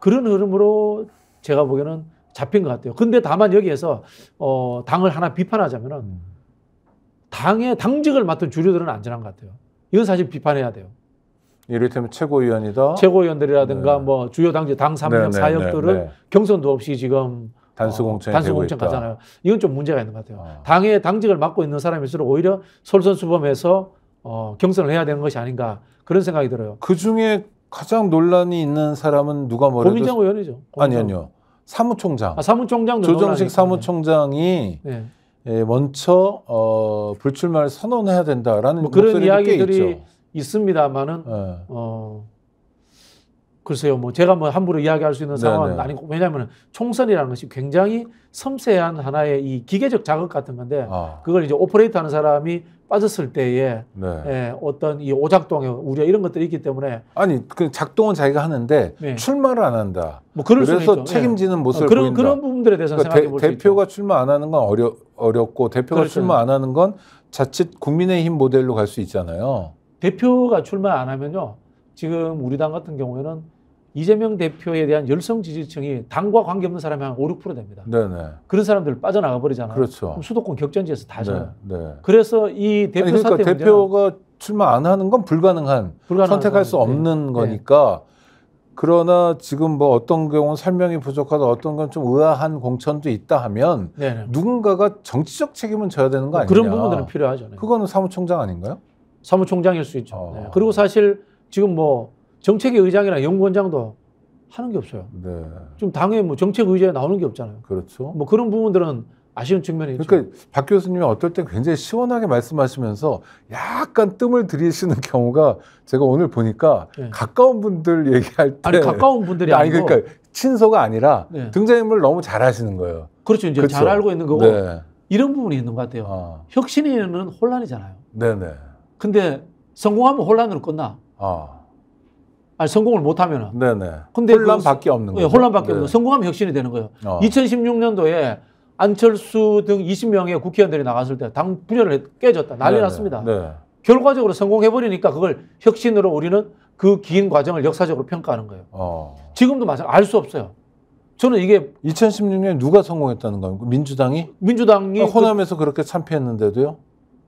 S2: 그런 흐름으로 제가 보기에는 잡힌 것 같아요. 근데 다만 여기에서 어, 당을 하나 비판하자면은 음. 당의 당직을 맡은 주류들은 안전한 것 같아요. 이건 사실 비판해야 돼요.
S1: 이를테면 최고위원이다.
S2: 최고위원들이라든가 네. 뭐 주요 당직 당 3역, 네, 4역들은 네, 네, 정선도 네, 네, 네. 없이 지금
S1: 단수공천 어, 단수공천 가잖아요.
S2: 이건 좀 문제가 있는 것 같아요. 아. 당의 당직을 맡고 있는 사람일수록 오히려 솔선수범해서 어, 경선을 해야 되는 것이 아닌가
S1: 그런 생각이 들어요. 그 중에 가장 논란이 있는 사람은 누가 뭐래도 고민정
S2: 의원이죠. 고민정. 아니 아니요.
S1: 사무총장. 아, 사무총장 조정식 사무총장이 네. 예, 먼저 어, 불출마를 선언해야 된다라는 뭐 그런 이야기들이
S2: 있습니다만은 네. 예. 어, 글쎄요,
S1: 뭐 제가 뭐 함부로 이야기할
S2: 수 있는 상황은 네네. 네. 아니고 왜냐하면 총선이라는 것이 굉장히 섬세한 하나의 이 기계적 작업 같은 건데 아. 그걸 이제 오퍼레이트하는 사람이 빠졌을 때에 네. 예, 어떤 이 오작동의 우려 이런 것들이 있기 때문에
S1: 아니 그 작동은 자기가 하는데 네. 출마를 안 한다. 뭐 그럴 그래서 책임지는 예. 모습을 아, 그런, 보인다. 그런 부분들에 대해서 그러니까 생각해 볼수 있죠. 대표가 출마 안 하는 건 어려 어렵고 대표가 그렇죠. 출마 안 하는 건 자칫 국민의힘 모델로 갈 수 있잖아요.
S2: 대표가 출마 안 하면요. 지금 우리 당 같은 경우에는 이재명 대표에 대한 열성 지지층이 당과 관계없는 사람이 한 5, 6% 됩니다. 네네. 그런 사람들 빠져나가 버리잖아요. 그렇죠.
S1: 수도권 격전지에서 다져요. 네, 네, 그래서 이 대표 아니, 그러니까 사태 대표가 출마 안 하는 건 불가능한, 불가능한 선택할 수 없는 네. 거니까 그러나 지금 뭐 어떤 경우는 설명이 부족하다 어떤 건 좀 의아한 공천도 있다 하면 네네. 네. 누군가가 정치적 책임은 져야 되는 거 뭐 아니냐 그런 부분들은 필요하죠. 네. 그거는 사무총장 아닌가요? 사무총장일 수 있죠. 어. 네.
S2: 그리고 사실 지금 뭐 정책위 의장이나 연구원장도 하는 게 없어요.
S1: 네. 지 당에 뭐 정책 의제에 나오는 게 없잖아요. 그렇죠. 뭐 그런 부분들은 아쉬운 측면이 있죠. 그러니까 박 교수님이 어떨 땐 굉장히 시원하게 말씀하시면서 약간 뜸을 들이시는 경우가 제가 오늘 보니까 네. 가까운 분들 얘기할 때 아니 가까운 분들이 아니 그러니까 친서가 아니라 네. 등장인물 너무 잘하시는 거예요. 그렇죠. 이제 그렇죠? 잘 알고 있는 거고 네. 이런 부분이 있는 것 같아요. 아.
S2: 혁신에는 혼란이잖아요.
S1: 네네. 근데 성공하면
S2: 혼란으로 끝나. 아. 아니 성공을 못하면은. 네네. 근데 그 혼란밖에 그, 없는 예, 거예요. 혼란밖에 없는. 네. 성공하면 혁신이 되는 거예요. 어. 2016년도에 안철수 등 20명의 국회의원들이 나갔을 때 당 분열을 깨졌다. 난리 네네. 났습니다. 네. 결과적으로 성공해버리니까 그걸 혁신으로 우리는 그 긴 과정을 역사적으로 평가하는 거예요. 어. 지금도 마찬가지 알
S1: 수 없어요. 저는 이게 2016년에 누가 성공했다는 겁니까? 민주당이? 민주당이 아, 호남에서 그, 렇게 참패했는데도요?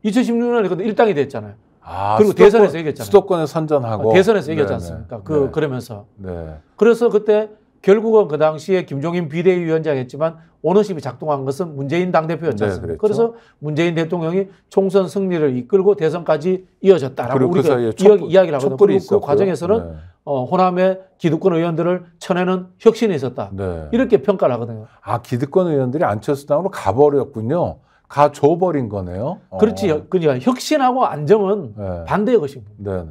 S1: 2016년에 근데 일당이 됐잖아요. 아, 그리고 수도권, 대선에서 이겼잖아요. 수도권에 선전하고 어, 대선에서 이겼지 네, 않습니까? 네, 그 네. 그러면서 네. 그래서 그때
S2: 결국은 그 당시에 김종인 비대위원장했지만 오너십이 작동한 것은 문재인 당대표였지 습니까 네, 그래서 문재인 대통령이 총선 승리를 이끌고 대선까지 이어졌다라고 그 우리가 그 이야기를 하거 그리고 있었고그 과정에서는 네. 어, 호남의 기득권 의원들을 쳐내는
S1: 혁신이 있었다. 이렇게 평가를 하거든요. 아 기득권 의원들이 안철수 당으로 가버렸군요. 가줘버린 거네요. 어. 그렇지. 어. 그러니까 혁신하고 안정은 네. 반대의 것입니다. 네네.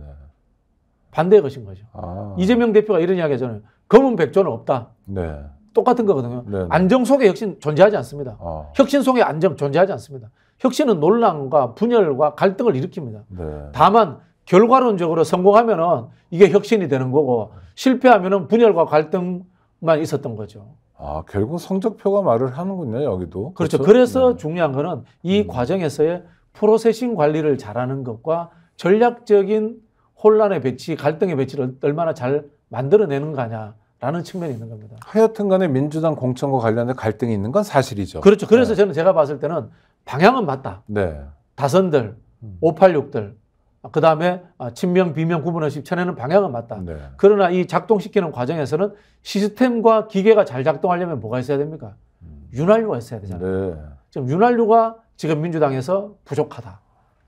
S2: 반대의 것인 거죠. 아. 이재명 대표가 이런 이야기 하잖아요. 검은 백조는 없다. 네. 똑같은 거거든요. 네네. 네. 안정 속에 혁신 존재하지 않습니다. 어. 혁신 속에 안정 존재하지 않습니다. 혁신은 논란과 분열과 갈등을 일으킵니다. 네. 다만 결과론적으로 성공하면은 이게 혁신이 되는 거고 실패하면은 분열과 갈등만 있었던 거죠.
S1: 아, 결국 성적표가 말을 하는군요, 여기도. 그렇죠. 그렇죠?
S2: 그래서 네. 중요한 거는 이 음. 과정에서의 프로세싱 관리를 잘하는 것과 전략적인 혼란의 배치, 갈등의 배치를 얼마나 잘 만들어내는 거냐라는 측면이 있는
S1: 겁니다. 하여튼 간에 민주당 공천과 관련된 갈등이 있는 건 사실이죠. 그렇죠.
S2: 그래서 네. 저는 제가 봤을 때는 방향은 맞다.
S1: 네. 다선들, 586들, 음. 아, 그 다음에 아,
S2: 친명, 비명 구분없시 쳐내는 방향은 맞다. 네. 그러나 이 작동시키는 과정에서는 시스템과 기계가 잘 작동하려면 뭐가 있어야 됩니까? 음. 윤활유가 있어야 되잖아요. 네. 지금 윤활유가 지금 민주당에서 부족하다.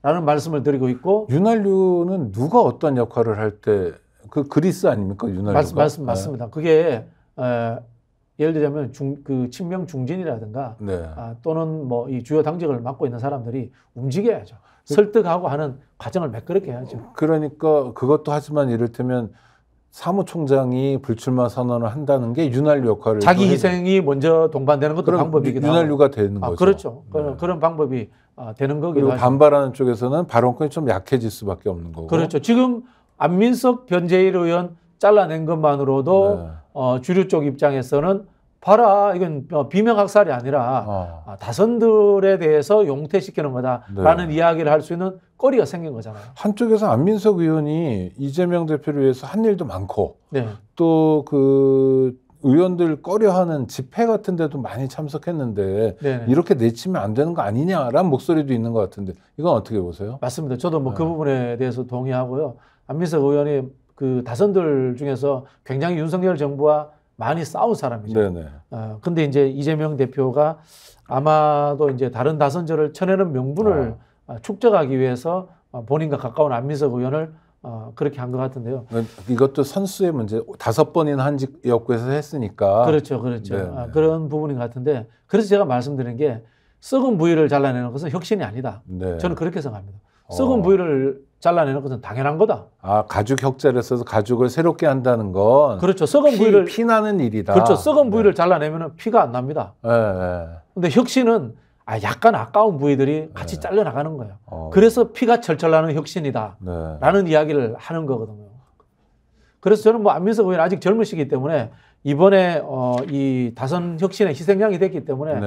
S1: 라는 말씀을 드리고 있고. 윤활유는 누가 어떤 역할을 할 때, 그 그리스 아닙니까? 윤활유가. 말씀, 말씀, 네. 맞습니다.
S2: 네. 그게, 에, 예를 들자면 중, 그 친명 중진이라든가 네. 아, 또는 뭐 이 주요 당직을 맡고 있는 사람들이 움직여야죠. 그 설득하고 하는 과정을 매끄럽게 해야죠.
S1: 그러니까 그것도 하지만 이를테면 사무총장이 불출마 선언을 한다는 게 윤활유 역할을 자기
S2: 희생이 먼저 동반되는 것도 방법이기도 하고 윤활유가 되는 아, 거죠. 그렇죠. 그 네. 그런 방법이 아, 되는 거기도 그고
S1: 반발하는 하죠. 쪽에서는 발언권이 좀 약해질 수밖에 없는 거고. 그렇죠.
S2: 지금 안민석 변재일 의원 잘라낸 것만으로도 네. 어, 주류 쪽 입장에서는 봐라 이건 어, 비명학살이 아니라 어. 아, 다선들에 대해서 용퇴시키는 거다라는 네. 이야기를 할 수 있는 거리가 생긴 거잖아요.
S1: 한쪽에서 안민석 의원이 이재명 대표를 위해서 한 일도 많고 네. 또그 의원들 꺼려하는 집회 같은 데도 많이 참석했는데 네네. 이렇게 내치면 안 되는 거 아니냐라는 목소리도 있는 것 같은데 이건 어떻게 보세요? 맞습니다. 저도 뭐그 네. 그 부분에 대해서 동의하고요.
S2: 안민석 의원이 그 다선들 중에서 굉장히 윤석열 정부와 많이 싸운 사람이죠. 네네. 어, 근데 이제 이재명 대표가 아마도 이제 다른 다선제를 쳐내는 명분을 아. 어, 축적하기 위해서 어, 본인과 가까운 안민석 의원을 어, 그렇게 한 것 같은데요.
S1: 네, 이것도 선수의 문제, 다섯 번이나 한 지역구에서 했으니까. 그렇죠, 그렇죠. 네, 아, 네.
S2: 그런 부분인 것 같은데, 그래서 제가 말씀드린 게 썩은 부위를 잘라내는 것은 혁신이 아니다. 네. 저는 그렇게 생각합니다. 어. 썩은 어. 부위를 잘라내는 것은 당연한 거다.
S1: 아 가죽 혁자를 써서 가죽을 새롭게 한다는 건 그렇죠. 썩은 피, 부위를 피나는 일이다. 그렇죠. 썩은
S2: 네. 부위를 네. 잘라내면 피가 안 납니다.
S1: 네, 네.
S2: 근데 혁신은 아, 약간 아까운 부위들이 네. 같이 잘려 나가는 거예요. 어. 그래서 피가 철철 나는
S1: 혁신이다라는
S2: 네. 이야기를 하는 거거든요. 그래서 저는 뭐 안민석 의원 아직 젊으시기 때문에 이번에 어, 이 다선 혁신의 희생양이 됐기 때문에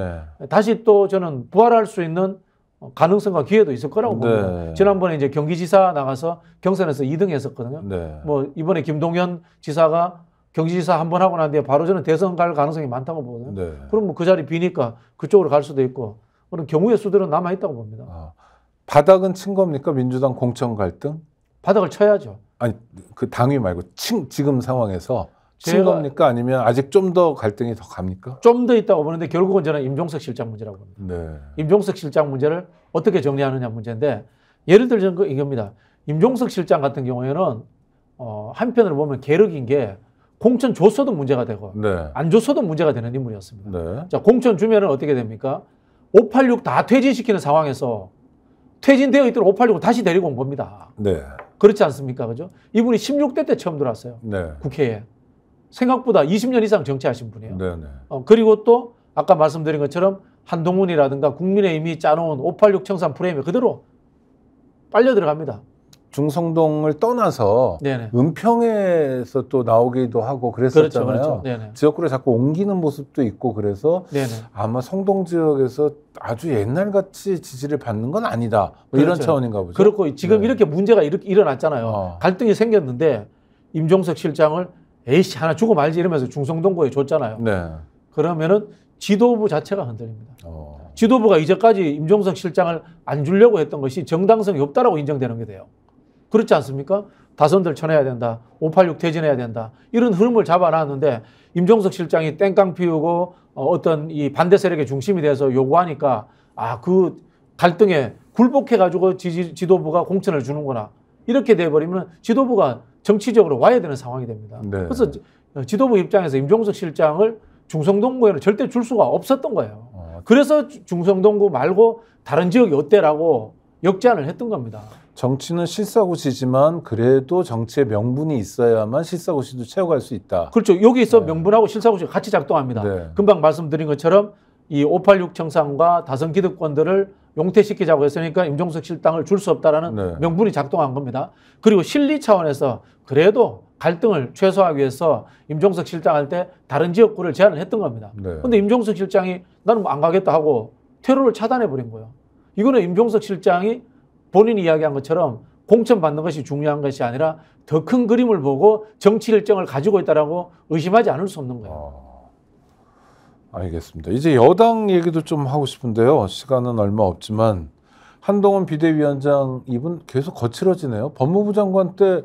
S2: 다시 또 저는 부활할 수 있는 어, 가능성과 기회도 있을 거라고 네. 봅니다. 네. 지난번에 이제 경기지사 나가서 경선에서 2등 했었거든요. 네. 뭐 이번에 김동연 지사가 경기지사 한번 하고 난 뒤에 바로 저는 대선 갈 가능성이 많다고 보거든요. 네. 그럼 뭐 그 자리 비니까 그쪽으로 갈 수도 있고 그런 경우의 수들은 남아 있다고 봅니다. 아,
S1: 바닥은 친 겁니까 민주당 공천 갈등? 바닥을 쳐야죠. 아니 그 당위 말고 친, 지금 상황에서 제 겁니까? 아니면 아직 좀 더 갈등이 더 갑니까?
S2: 좀 더 있다고 보는데 결국은 저는 임종석 실장 문제라고 봅니다. 네. 임종석 실장 문제를 어떻게 정리하느냐 문제인데 예를 들면 그 이겁니다. 임종석 실장 같은 경우에는 어, 한편으로 보면 계력인게 공천 줬어도 문제가 되고 네. 안 줬어도 문제가 되는 인물이었습니다. 네. 자 공천 주면은 어떻게 됩니까? 586 다 퇴진시키는 상황에서 퇴진되어 있던 5 8 6 다시 데리고 온 겁니다. 네. 그렇지 않습니까? 그죠? 이분이 16대 때 처음 들어왔어요. 네. 국회에. 생각보다 20년 이상 정치하신 분이에요. 네네. 네. 어, 그리고 또 아까 말씀드린 것처럼 한동훈이라든가 국민의힘이 짜놓은 586 청산 프레임에 그대로 빨려 들어갑니다.
S1: 중성동을 떠나서 네네. 네. 은평에서 또 나오기도 하고 그랬었잖아요. 그렇죠, 그렇죠. 네, 지역구를 자꾸 옮기는 모습도 있고 그래서 네네. 아마 성동 지역에서 아주 옛날같이 지지를 받는 건 아니다. 뭐 그렇죠. 이런 차원인가 보죠. 그렇고 지금 네. 이렇게 문제가 일어났잖아요.
S2: 어. 갈등이 생겼는데 임종석 실장을 에이씨 하나 주고 말지 이러면서 중성동고에 줬잖아요. 네. 그러면은 지도부 자체가 흔들립니다. 어. 지도부가 이제까지 임종석 실장을 안 주려고 했던 것이 정당성이 없다라고 인정되는 게 돼요. 그렇지 않습니까? 다선들 쳐내야 된다. 586 퇴진해야 된다. 이런 흐름을 잡아놨는데 임종석 실장이 땡깡 피우고 어, 어떤 이 반대 세력의 중심이 돼서 요구하니까 아, 그 갈등에 굴복해가지고 지지, 지도부가 공천을 주는구나. 이렇게 돼버리면 지도부가 정치적으로 와야 되는 상황이 됩니다. 네. 그래서 어, 지도부 입장에서 임종석 실장을 중성동구에는 절대 줄 수가 없었던 거예요. 어, 그래서 중성동구 말고 다른 지역이 어때라고 역제안을 했던 겁니다.
S1: 정치는 실사고시지만 그래도 정치의 명분이 있어야만 실사고시도 채워갈 수 있다. 그렇죠. 여기서 네. 명분하고 실사고시가
S2: 같이 작동합니다. 네. 금방 말씀드린 것처럼 이586 청산과 다선 기득권들을 용퇴시키자고 했으니까 임종석 실당을 줄 수 없다라는 네. 명분이 작동한 겁니다. 그리고 실리 차원에서 그래도 갈등을 최소화하기 위해서 임종석 실장 할때 다른 지역구를 제안을 했던 겁니다. 그런데 네. 임종석 실장이 나는 뭐안 가겠다 하고 퇴로를 차단해 버린 거예요. 이거는 임종석 실장이 본인이 이야기한 것처럼 공천받는 것이 중요한 것이 아니라 더 큰 그림을 보고 정치 일정을 가지고 있다라고 의심하지 않을 수 없는 거예요. 아.
S1: 알겠습니다. 이제 여당 얘기도 좀 하고 싶은데요. 시간은 얼마 없지만 한동훈 비대위원장 이분 계속 거칠어지네요. 법무부 장관 때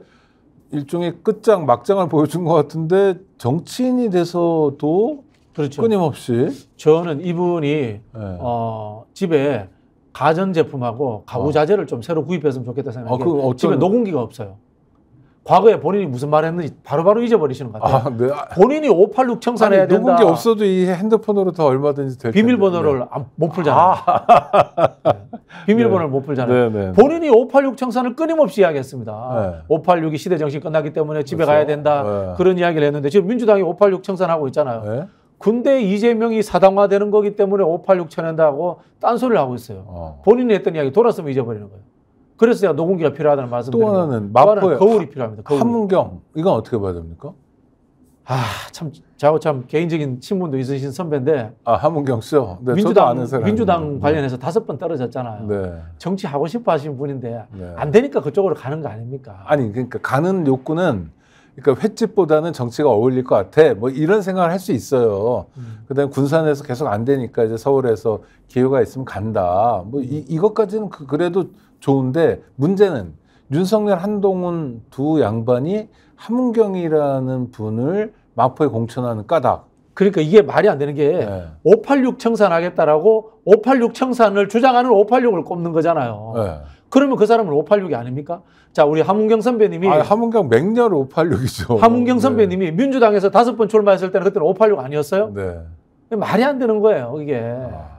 S1: 일종의 끝장 막장을 보여준 것 같은데 정치인이 돼서도 그렇죠. 끊임없이 저는 이분이 네. 어, 집에
S2: 가전제품하고 가구자재를 어. 좀 새로 구입했으면 좋겠다 생각해요. 아, 어떤... 집에 녹음기가 없어요. 과거에 본인이 무슨 말 했는지 바로바로 잊어버리시는 것 같아요. 아, 네. 아, 본인이 586 청산해야 아니, 된다. 누군게 없어도
S1: 이 핸드폰으로 더 얼마든지
S2: 될 비밀번호를 네. 안, 못 풀잖아요. 아. 네. 비밀번호를 못 풀잖아요. 네, 네, 본인이 586 청산을 끊임없이 이야기했습니다. 586이 시대 정신 끝나기 때문에 집에 그렇죠? 가야 된다. 그런 이야기를 했는데 지금 민주당이 586 청산하고 있잖아요. 근데 이재명이 사당화되는 거기 때문에 586 쳐낸다고 딴소리를 하고 있어요. 어. 본인이 했던 이야기 돌아서면 잊어버리는 거예요. 그래서 제가 노공기가 필요하다는 말씀 또 하나는 마포 거울이 필요합니다. 거울이.
S1: 함경 이건 어떻게 봐야
S2: 됩니까? 아참 저고참 개인적인 친분도 있으신 선배인데
S1: 아함경 씨요.
S2: 네, 민주당 민주당 네. 관련해서 네. 다섯 번 떨어졌잖아요. 네. 정치 하고 싶어 하신 분인데 네. 안 되니까 그쪽으로 가는 거 아닙니까?
S1: 아니 그러니까 가는 욕구는 그러니까 횟집보다는 정치가 어울릴 것 같아. 뭐 이런 생각을 할 수 있어요. 음. 그다음 군산에서 계속 안 되니까 이제 서울에서 기회가 있으면 간다. 뭐 이, 음. 이것까지는 그, 그래도 좋은데 문제는 윤석열 한동훈 두 양반이 함은경이라는 분을 마포에 공천하는 까닭. 그러니까 이게 말이 안 되는 게 586 청산 하겠다라고 586 청산을
S2: 주장하는 586을 꼽는 거잖아요. 네. 그러면 그 사람은 586이 아닙니까? 자, 우리 함은경 선배님이 아, 함은경
S1: 맹렬 586이죠. 함은경
S2: 선배님이 네. 민주당에서 다섯 번 출마했을 때는 그때는 586
S1: 아니었어요? 네.
S2: 말이 안 되는 거예요, 이게. 아...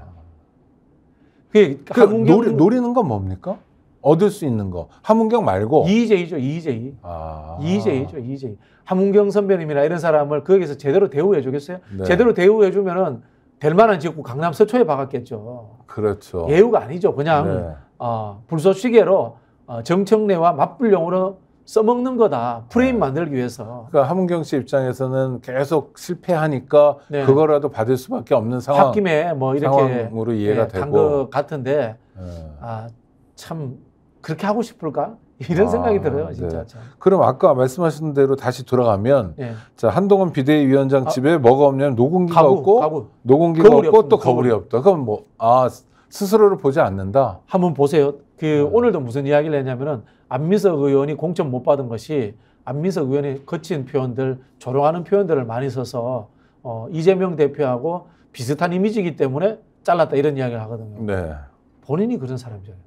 S1: 그게 그 함은경 노리, 노리는 건 뭡니까? 얻을 수 있는 거. 함은경 말고 EJ죠, EJ.
S2: 아. EJ죠, EJ. 함은경 선배님이나 이런 사람을 거기서 제대로 대우해 주겠어요? 네. 제대로 대우해 주면은 될 만한 지역구 강남 서초에 박았겠죠.
S1: 그렇죠. 예우가
S2: 아니죠. 그냥 네. 어, 불소시계로 어, 정청래와 맞불용으로
S1: 써먹는 거다. 프레임 네. 만들기 위해서. 그러니까 함은경 씨 입장에서는 계속 실패하니까 네. 그거라도 받을 수밖에 없는 상황. 홧김에 뭐 이렇게 상황으로 이해가 예, 되고. 간것 같은데 네.
S2: 아, 참 그렇게 하고 싶을까? 이런 아, 생각이 들어요, 네. 진짜.
S1: 네. 그럼 아까 말씀하신 대로 다시 돌아가면 네. 자 한동훈 비대위원장 아, 집에 아, 뭐가 없냐면 녹음기가 가구, 없고 가구. 노공기가 없고 없습니다. 또 거울이 거 없다. 그럼 뭐아 스스로를
S2: 보지 않는다. 한번 보세요. 그 네. 오늘도 무슨 이야기를 했냐면은 안민석 의원이 공천 못 받은 것이 안민석 의원이 거친 표현들, 조롱하는 표현들을 많이 써서 어, 이재명 대표하고 비슷한 이미지이기 때문에 잘랐다 이런 이야기를 하거든요. 네. 본인이 그런 사람이잖아요.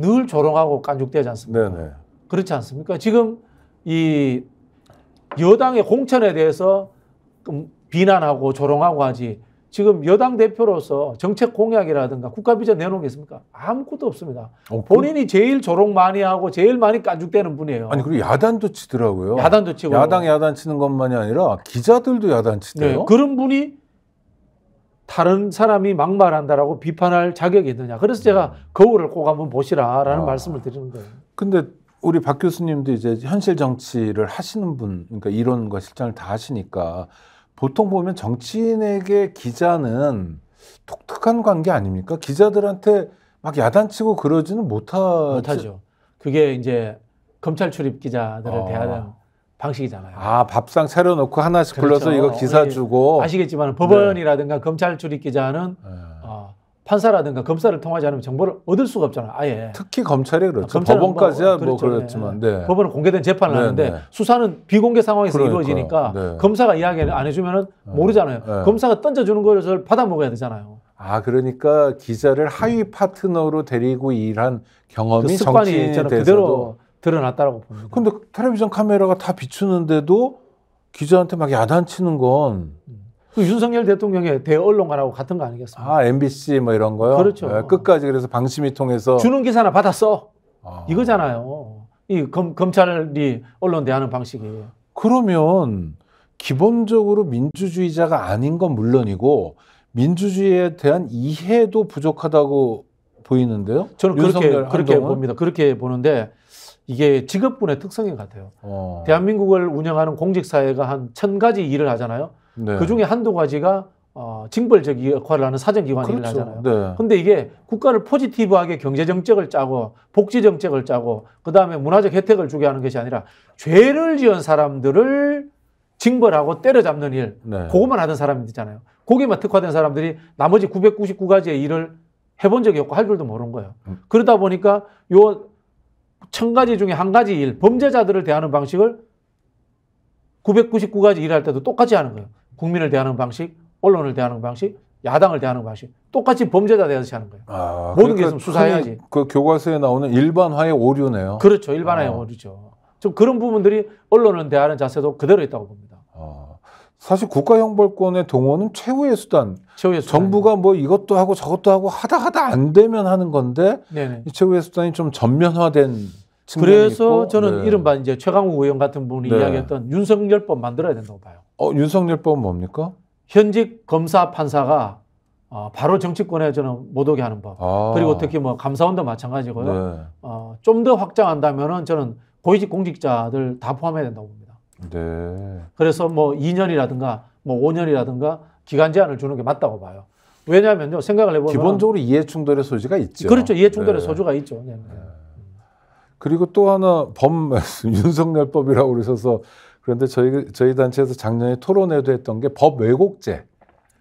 S2: 늘 조롱하고 깐죽대지 않습니까? 네네. 네. 그렇지 않습니까? 지금 이 여당의 공천에 대해서 비난하고 조롱하고 하지 지금 여당 대표로서 정책 공약이라든가 국가 비전 내놓은 게 있습니까? 아무것도 없습니다. 어, 그 본인이 제일 조롱 많이 하고 제일 많이 깐죽대는 분이에요.
S1: 아니 그리고 야단도 치더라고요. 야단도 치고 야당 야단 치는 것만이 아니라 기자들도 야단 치대요. 네, 그런
S2: 분이 다른 사람이 막말한다라고 비판할 자격이 있느냐. 그래서 제가 음. 거울을 꼭 한번 보시라라는 아, 말씀을 드리는 거예요.
S1: 근데 우리 박 교수님도 이제 현실 정치를 하시는 분, 그러니까 이론과 실장을 다 하시니까 보통 보면 정치인에게 기자는 독특한 관계 아닙니까? 기자들한테 막 야단치고 그러지는 못하 못하죠.
S2: 그게 이제 검찰 출입 기자들을 아. 대하는
S1: 방식이잖아요. 아 밥상 차려놓고 하나씩 그렇죠. 불러서 이거 기사 주고 아시겠지만
S2: 법원이라든가 네. 검찰 출입기자는 네. 어, 판사라든가 검사를 통하지 않으면 정보를 얻을 수가 없잖아요. 아예 특히
S1: 검찰이 그렇죠. 아, 법원까지야 뭐, 뭐, 그렇죠. 뭐그렇지만 예. 네.
S2: 법원은 공개된 재판을 네, 하는데 네. 수사는 비공개 상황에서 그러니까요. 이루어지니까 검사가 이야기를 안 해주면은 모르잖아요. 검사가 던져주는 것을 받아 먹어야 되잖아요.
S1: 아 그러니까 기자를 하위 파트너로 데리고 일한 경험이 그 정치에 대해서 그대로 드러났다라고 봅니다. 근데 텔레비전 카메라가 다 비추는데도 기자한테 막 야단치는 건그 음. 윤석열 대통령의 대언론관하고 같은 거 아니겠습니까? 아, MBC 뭐 이런 거요? 그렇죠. 네, 끝까지 그래서 방심이 통해서 주는
S2: 기사나 받았어. 아. 이거잖아요. 이 검, 검찰이 언론 대하는 방식이.
S1: 그러면 기본적으로 민주주의자가 아닌 건 물론이고 민주주의에 대한 이해도 부족하다고 보이는데요. 저는 그렇게 그렇게 봅니다.
S2: 그렇게 보는데 이게 직업군의 특성인 것 같아요. 어. 대한민국을 운영하는 공직사회가 한 천 가지 일을 하잖아요. 네. 그 중에 한두 가지가 어, 징벌적 역할을 하는 사정기관 그렇죠. 일을 하잖아요. 네. 근데 이게 국가를 포지티브하게 경제정책을 짜고 복지정책을 짜고 그 다음에 문화적 혜택을 주게 하는 것이 아니라 죄를 지은 사람들을 징벌하고 때려잡는 일, 네. 그것만 하던 사람들이잖아요. 거기만 특화된 사람들이 나머지 999가지의 일을 해본 적이 없고 할 줄도 모르는 거예요. 음. 그러다 보니까 요천 가지 중에 한 가지 일, 범죄자들을 대하는 방식을 999가지 일할 때도 똑같이 하는 거예요. 국민을 대하는 방식, 언론을 대하는 방식, 야당을 대하는 방식. 똑같이 범죄자 대하듯이 하는 거예요.
S1: 아, 그러니까 모든 그러니까 게 있으면 수사해야지. 그 교과서에 나오는 일반화의 오류네요. 그렇죠. 일반화의 아.
S2: 오류죠. 좀 그런 부분들이 언론을 대하는 자세도 그대로 있다고 봅니다.
S1: 아, 사실 국가형벌권의 동원은 최후의 수단. 최후의 수단. 정부가 뭐 이것도 하고 저것도 하고 하다 하다 안 되면 하는 건데 최후의 수단이 좀 전면화된 그래서 있고, 저는 네. 이른바 이제
S2: 최강욱 의원 같은 분이 네. 이야기했던 윤석열법 만들어야 된다고 봐요.
S1: 어, 윤석열법 뭡니까?
S2: 현직 검사 판사가 어, 바로 정치권에 저는 못 오게 하는 법. 아. 그리고 특히 뭐 감사원도 마찬가지고요. 네. 어, 좀 더확장한다면 저는 고위직 공직자들 다 포함해야 된다고 봅니다.
S1: 네.
S2: 그래서 뭐 2년이라든가 뭐 5년이라든가 기간 제한을 주는 게 맞다고 봐요. 왜냐하면요 생각을 해보면 기본적으로
S1: 이해 충돌의 소지가 있죠. 그렇죠 이해 충돌의 네. 소지가
S2: 있죠. 네. 네.
S1: 그리고 또 하나 범 윤석열법이라고 그러셔서 그런데 저희 저희 단체에서 작년에 토론회도 했던 게 법 왜곡죄.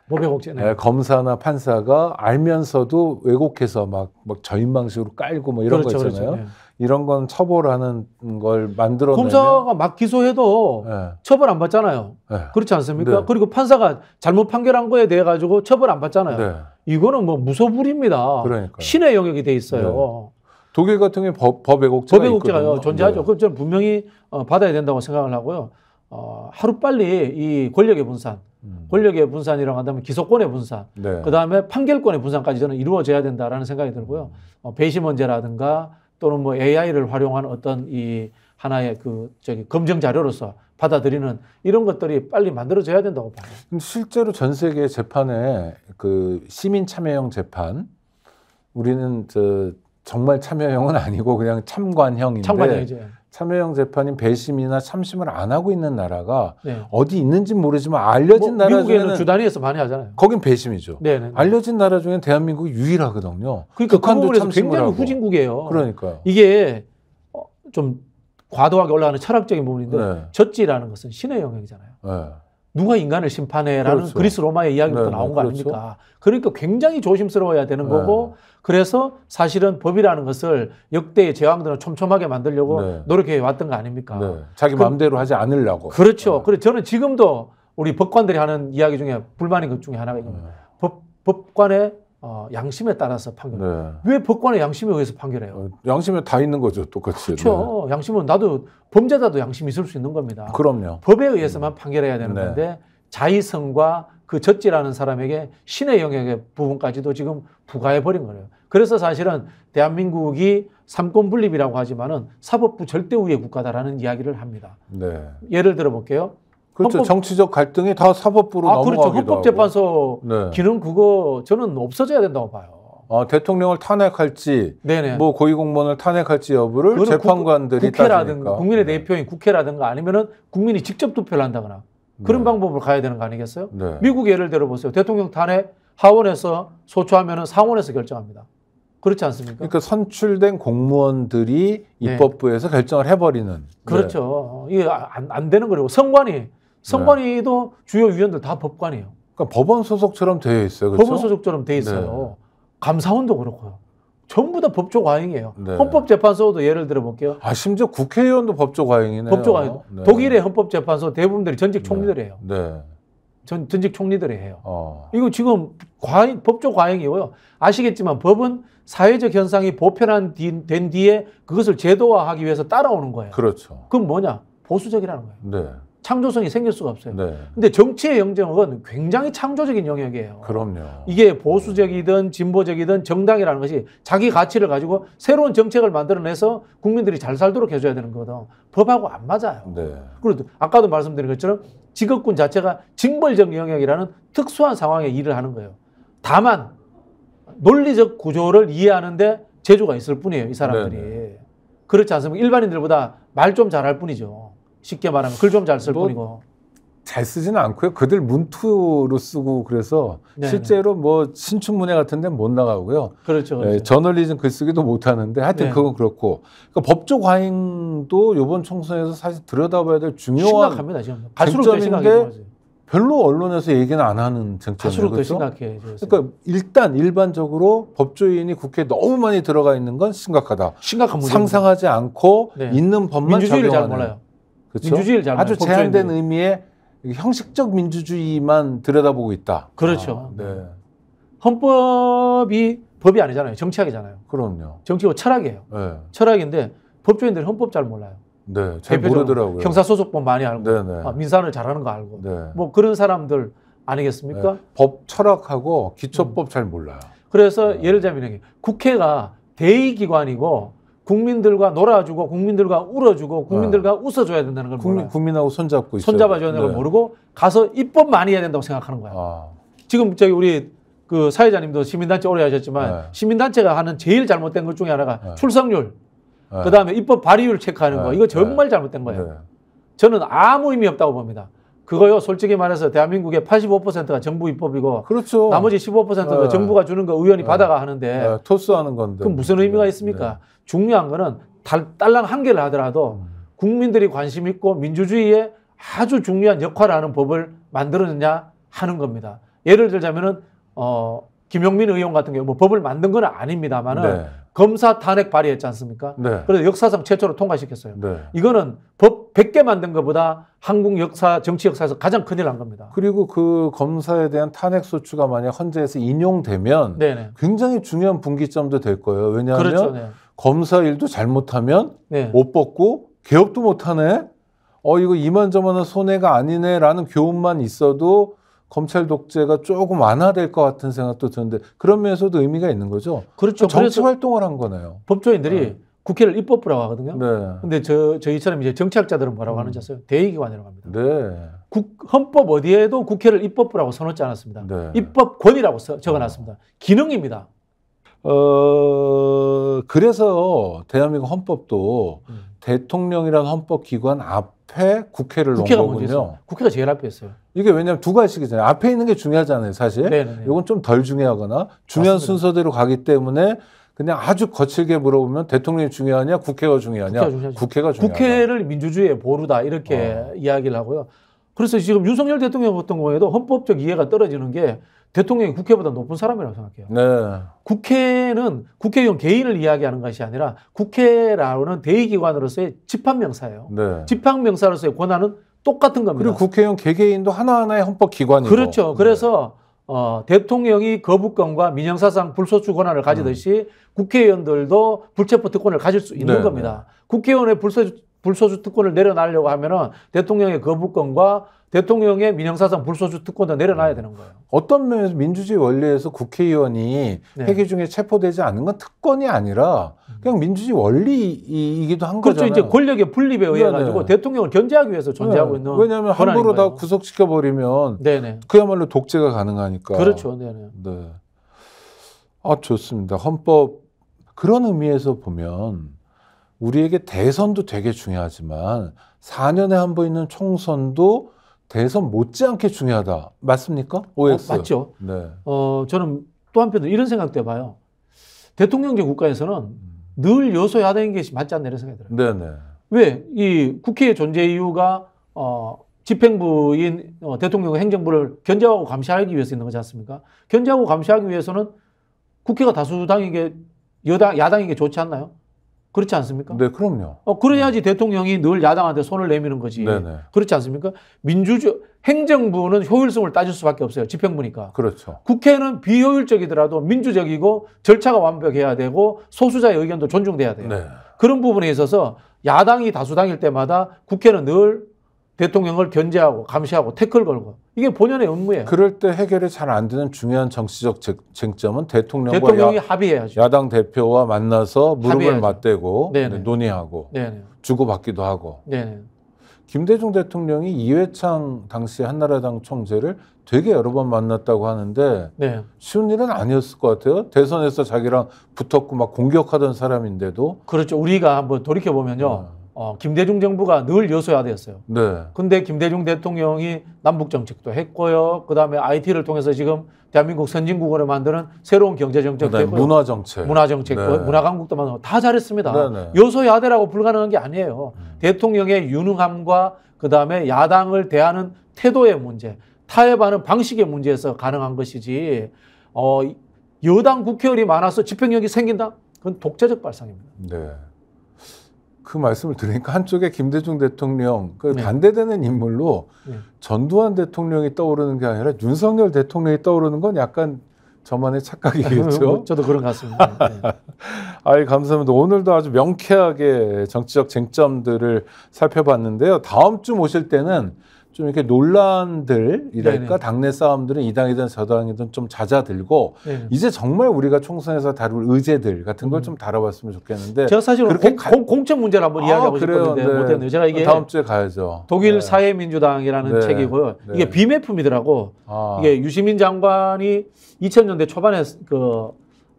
S2: 법 왜곡죄. 네. 네,
S1: 검사나 판사가 알면서도 왜곡해서 막막저인방식으로 깔고 뭐 이런 그렇죠, 거 있잖아요. 그렇죠, 네. 이런 건 처벌하는 걸 만들어 검사가 막 기소해도 네. 처벌 안 받잖아요. 네. 그렇지 않습니까? 네. 그리고 판사가 잘못
S2: 판결한 거에 대해 가지고 처벌 안 받잖아요. 네. 이거는 뭐 무소불입니다. 그러니까 신의 영역이
S1: 돼 있어요. 네. 독일 같은 경우 법, 법왜국제가법 왜곡제가 존재하죠. 네.
S2: 그럼 저는 분명히 어, 받아야 된다고 생각을 하고요. 어, 하루 빨리 이 권력의 분산, 음. 권력의 분산이라고 한다면 기소권의 분산, 네. 그 다음에 판결권의 분산까지 저는 이루어져야 된다라는 생각이 들고요. 어, 배심 문제라든가 또는 뭐 AI를 활용한 어떤 이 하나의 그 저기 검증 자료로서 받아들이는 이런 것들이 빨리 만들어져야 된다고 봐요. 실제로
S1: 전 세계 재판에 그 시민 참여형 재판 우리는 저 정말 참여형은 아니고 그냥 참관형인데 참관형이죠. 참여형 재판인 배심이나 참심을 안 하고 있는 나라가 네. 어디 있는지 모르지만 알려진 뭐, 나라 중에는
S2: 주단위에서 많이 하잖아요.
S1: 거긴 배심이죠. 네네. 네, 네. 알려진 나라 중에 대한민국이 유일하거든요. 그러니까 그 북한도 그 굉장히 하고.
S2: 후진국이에요. 그러니까요. 이게 어, 좀 과도하게 올라가는 철학적인 부분인데 네. 젖지라는 것은 신의 영역이잖아요. 네. 누가 인간을 심판해라는 그렇죠. 그리스 로마의 이야기부터 네, 네, 나온 거 그렇죠. 아닙니까? 그러니까 굉장히 조심스러워야 되는 네. 거고 그래서 사실은 법이라는 것을 역대의 제왕들은 촘촘하게 만들려고 네. 노력해 왔던 거 아닙니까? 네. 자기 그, 마음대로 하지 않으려고. 그렇죠. 네. 그래서 저는 지금도 우리 법관들이 하는 이야기 중에 불만인 것 중에 하나가 이겁니다. 법, 법관의 어, 양심에 따라서 판결. 네. 왜 법관의 양심에 의해서 판결해요? 어,
S1: 양심에 다 있는 거죠, 똑같이. 그렇죠.
S2: 네. 양심은 나도 범죄자도 양심이 있을 수 있는 겁니다. 그럼요. 법에 의해서만 음. 판결해야 되는 네. 건데 자의성과 그 젖지라는 사람에게 신의 영역의 부분까지도 지금 부과해 버린 거예요. 그래서 사실은 대한민국이 삼권 분립이라고 하지만은 사법부 절대 우위의 국가다라는 이야기를
S1: 합니다. 네.
S2: 예를 들어 볼게요. 그렇죠. 헌법... 정치적
S1: 갈등이 다 사법부로 아, 그렇죠. 넘어가기도 그렇죠.
S2: 헌법재판소 네. 기능 그거 저는 없어져야 된다고 봐요.
S1: 아, 대통령을 탄핵할지, 네네. 뭐 고위공무원을 탄핵할지 여부를 재판관들이 국, 국회라든가 따지니까.
S2: 국민의 네. 대표인 국회라든가 아니면은 국민이 직접 투표를 한다거나 그런 네. 방법을 가야 되는 거 아니겠어요? 네. 미국 예를 들어 보세요. 대통령 탄핵 하원에서 소추하면은 상원에서 결정합니다. 그렇지 않습니까?
S1: 그러니까 선출된 공무원들이 네. 입법부에서 네. 결정을 해버리는.
S2: 그렇죠. 네. 이게 아, 안, 안 되는 거라고. 선관위 선관위도 네. 주요 위원들 다 법관이에요.
S1: 그러니까 법원 소속처럼 되어 있어요. 그렇죠? 법원 소속처럼 되어 있어요.
S2: 네. 감사원도 그렇고요. 전부 다 법조 과잉이에요. 네. 헌법재판소도 예를 들어 볼게요.
S1: 아 심지어 국회의원도 법조 과잉이네요. 법조 과잉. 네. 독일의
S2: 헌법재판소 대부분들이 전직 네. 총리들이에요. 네. 전 전직 총리들이 해요. 어. 이거 지금 과잉, 법조 과잉이고요. 아시겠지만 법은 사회적 현상이 보편화된 뒤에 그것을 제도화하기 위해서 따라오는 거예요. 그렇죠. 그럼 뭐냐? 보수적이라는 거예요. 네. 창조성이 생길 수가 없어요. 네. 근데 정치의 영역은 굉장히 창조적인 영역이에요. 그럼요. 이게 보수적이든 진보적이든 정당이라는 것이 자기 가치를 가지고 새로운 정책을 만들어내서 국민들이 잘 살도록 해줘야 되는 거거든. 법하고 안 맞아요. 네. 그리고 아까도 말씀드린 것처럼 직업군 자체가 징벌적 영역이라는 특수한 상황에 일을 하는 거예요. 다만 논리적 구조를 이해하는데 재주가 있을 뿐이에요. 이 사람들이. 네네. 그렇지 않습니까? 일반인들보다 말 좀 잘할 뿐이죠. 쉽게 말하면 글 좀 잘쓸 뭐 뿐이고.
S1: 잘 쓰지는 않고요. 그들 문투로 쓰고 그래서 네네. 실제로 네. 뭐 신춘문예 같은 데는 못 나가고요. 그렇죠. 예, 그렇죠. 예, 저널리즘 글쓰기도 못 하는데 하여튼 네. 그건 그렇고 그러니까 법조 과잉도 이번 총선에서 사실 들여다봐야 될 중요한 심각합니다, 지금. 갈수록 쟁점인데 별로 언론에서 얘기는 안 하는 정책이죠 그렇죠? 그러니까 일단 일반적으로 법조인이 국회에 너무 많이 들어가 있는 건 심각하다. 심각한 문제 상상하지 않고 네. 있는 법만 민주주의를 잘 몰라요. 그렇죠? 민주주의를 잘 아주 제한된 있는. 의미의 형식적 민주주의만 들여다보고 있다. 그렇죠. 아, 네. 헌법이 법이 아니잖아요. 정치학이잖아요. 그럼요.
S2: 정치고 철학이에요. 네. 철학인데 법조인들이 헌법 잘 몰라요.
S1: 네, 잘 모르더라고요. 형사소속법 많이 알고, 네네. 네. 아, 민사를
S2: 잘하는 거 알고, 네. 뭐 그런 사람들 아니겠습니까? 네. 법 철학하고
S1: 기초법 음. 잘 몰라요.
S2: 그래서 네. 예를 들자면 국회가 대의기관이고 국민들과 놀아주고 국민들과 울어주고 국민들과 네. 웃어줘야 된다는 걸 국민, 몰라요. 국민하고 손잡고 있어요. 손잡아줘야 되는 네. 걸 모르고 가서 입법 많이 해야 된다고 생각하는 거야. 아. 지금 저기 우리 그 사회자님도 시민단체 오래 하셨지만 네. 시민단체가 하는 제일 잘못된 것 중에 하나가 네. 출석률, 네. 그 다음에 입법 발의율 체크하는 네. 거 이거 정말 잘못된 거예요. 저는 아무 의미 없다고 봅니다. 그거요 솔직히 말해서 대한민국의 85%가 정부 입법이고 그렇죠. 나머지 15%가 네. 정부가 주는 거 의원이 네. 받아가 하는데 네. 토스하는 건데 그럼 무슨 의미가 있습니까? 중요한 거는 달, 랑한 개를 하더라도 음. 국민들이 관심 있고 민주주의에 아주 중요한 역할을 하는 법을 만들었느냐 하는 겁니다. 예를 들자면은 어 김용민 의원 같은 경우 뭐 법을 만든 건 아닙니다만은 네. 검사 탄핵 발의했지 않습니까? 네. 그래서 역사상 최초로 통과시켰어요. 네. 이거는 법 100개 만든 것보다 한국 역사, 정치 역사에서 가장 큰일 난 겁니다.
S1: 그리고 그 검사에 대한 탄핵 소추가 만약 헌재에서 인용되면 네네. 굉장히 중요한 분기점도 될 거예요. 왜냐하면 그렇죠, 네. 검사 일도 잘못하면 네. 못 벗고 개업도 못하네. 어 이거 이만저만한 손해가 아니네라는 교훈만 있어도 검찰 독재가 조금 완화될 것 같은 생각도 드는데 그런 면에서도 의미가 있는 거죠. 그렇죠. 정치 활동을 한 거네요. 법조인들이 네. 국회를 입법부라고 하거든요. 네. 근데 저 저희처럼 이제 정치학자들은
S2: 뭐라고 음. 하는지 아세요? 대의기관이라고 합니다. 네. 국, 헌법 어디에도 국회를 입법부라고 써놓지 않았습니다. 네. 입법권이라고 써, 적어놨습니다. 어. 기능입니다.
S1: 어, 그래서 대한민국 헌법도 음. 대통령이란 헌법기관 앞에 국회를 놓은 거군요.
S2: 국회가 제일 앞에 있어요.
S1: 이게 왜냐하면 두 가지잖아요. 앞에 있는 게 중요하잖아요, 사실. 네네네. 이건 네, 네. 좀덜 중요하거나 중요한 맞습니다. 순서대로 가기 때문에 그냥 아주 거칠게 물어보면 대통령이 중요하냐, 국회가 중요하냐, 국회가, 국회가 중요하냐. 국회를 민주주의의
S2: 보루다 이렇게 어. 이야기를 하고요. 그래서 지금 윤석열 대통령 같은 경우에도 헌법적 이해가 떨어지는 게 대통령이 국회보다 높은 사람이라고 생각해요. 네. 국회는 국회의원 개인을 이야기하는 것이 아니라 국회라는 대의기관으로서의 집합명사예요. 네. 집합명사로서의 권한은 똑같은 겁니다. 그리고
S1: 국회의원 개개인도 하나하나의 헌법기관이고. 그렇죠.
S2: 네. 그래서 네. 어, 대통령이 거부권과 민영사상 불소추 권한을 가지듯이 음. 국회의원들도 불체포 특권을 가질 수 있는 네, 겁니다. 네. 국회의원의 불소, 불소추 특권을 내려놔려고
S1: 하면은 대통령의 거부권과 대통령의 민영사상 불소주 특권도 내려놔야 되는 거예요. 어떤 면에서 민주주의 원리에서 국회의원이 네. 회기 중에 체포되지 않는 건 특권이 아니라 음. 그냥 민주주의 원리이기도 한 그렇죠. 거잖아요. 그렇죠. 이제
S2: 권력의 분립에 의해 네네. 네. 가지고 대통령을 견제하기 위해서 존재하고 네. 있는 왜냐하면 함부로 다
S1: 구속시켜 버리면 네, 네. 그야말로 독재가 가능하니까. 그렇죠. 네네. 네. 아 좋습니다. 헌법 그런 의미에서 보면 우리에게 대선도 되게 중요하지만 4년에 한 번 있는 총선도 대선 못지않게 중요하다. 맞습니까? OX. 어, 맞죠. 네. 어, 저는 또 한편으로 이런 생각도 해봐요. 대통령제 국가에서는
S2: 음. 늘 여소야 되는 것이 맞지 않나 이런 생각이 들어요. 네네. 왜? 이 국회의 존재 이유가, 어, 집행부인 어, 대통령 행정부를 견제하고 감시하기 위해서 있는 거지 않습니까? 견제하고 감시하기 위해서는 국회가 다수당에게 여당, 야당에게 좋지 않나요? 그렇지 않습니까? 네, 그럼요. 어, 그래야지 네. 대통령이 늘 야당한테 손을 내미는 거지. 네네. 네. 그렇지 않습니까? 민주주 행정부는 효율성을 따질 수밖에 없어요. 집행부니까. 그렇죠. 국회는 비효율적이더라도 민주적이고 절차가 완벽해야 되고 소수자의 의견도 존중돼야 돼요. 네. 그런 부분에 있어서 야당이 다수당일 때마다 국회는 늘 대통령을 견제하고 감시하고 태클 걸고 이게 본연의 업무예요.
S1: 그럴 때 해결이 잘 안 되는 중요한 정치적 쟁점은 대통령과 대통령이 야, 합의해야죠. 야당 대표와 만나서 무릎을 합의해야죠. 맞대고 네네. 논의하고 네네. 주고받기도 하고. 네네. 김대중 대통령이 이회창 당시 한나라당 총재를 되게 여러 번 만났다고 하는데 네. 쉬운 일은 아니었을 것 같아요. 대선에서 자기랑 붙었고 막 공격하던 사람인데도 그렇죠. 우리가 뭐 돌이켜 보면요. 음. 네. 어, 김대중 정부가 늘 여소야
S2: 되었어요. 네. 근데 김대중 대통령이 남북 정책도 했고요. 그다음에 IT를 통해서 지금 대한민국 선진국으로 만드는 새로운 경제 정책도 했고요. 문화 정책. 문화 정책, 네. 문화 강국도 만들고 다 잘했습니다. 네, 여소야대라고 네. 불가능한 게 아니에요. 음. 대통령의 유능함과 그다음에 야당을 대하는 태도의 문제, 타협하는 방식의 문제에서 가능한 것이지. 어, 여당 국회의원이 많아서 집행력이 생긴다? 그건 독재적 발상입니다.
S1: 네. 그 말씀을 들으니까 한쪽에 김대중 대통령 그 네. 반대되는 인물로 네. 전두환 대통령이 떠오르는 게 아니라 윤석열 대통령이 떠오르는 건 약간 저만의 착각이겠죠. 저도 그런 것 같습니다. 네. 아이 감사합니다. 오늘도 아주 명쾌하게 정치적 쟁점들을 살펴봤는데요. 다음 주 모실 때는 좀 이렇게 논란들이랄까 네네. 당내 싸움들은 이 당이든 저 당이든 좀 잦아들고 네네. 이제 정말 우리가 총선에서 다룰 의제들 같은 걸좀 음. 다뤄봤으면 좋겠는데 제가 사실 그렇게 공, 공, 천 문제를 한번 아, 이야기하고 그래요. 싶었는데 네. 못했네요. 제가 이게 다음 주에 가야죠.
S2: 독일 네. 사회민주당이라는 네. 책이고요. 네. 이게 비매품이더라고. 아. 이게 유시민 장관이 2000년대 초반에 그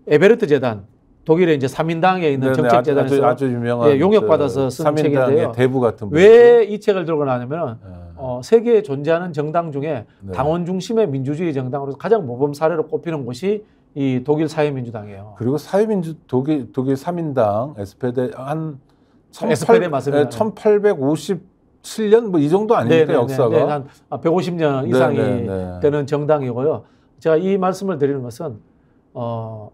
S2: 에베르트 재단 독일의 이제 삼인당에 있는 정책 재단에서 아주, 아주, 유명한 예, 용역 그 받아서 쓴 책인데요. 대부 같은 왜이 책을 들고 나냐면 은 네. 어, 세계에 존재하는 정당 중에 당원 네. 중심의 민주주의 정당으로 가장 모범 사례로 꼽히는 곳이 이 독일 사회민주당이에요.
S1: 그리고 사회민주 독일 독일 3인당 SPD 한 18, s p 맞습니다. 1857년 예, 뭐이 정도 아닙니까 네, 네, 역사가? 네, 한 150년 이상이 네네네. 되는 정당이고요.
S2: 제가 이 말씀을 드리는 것은 어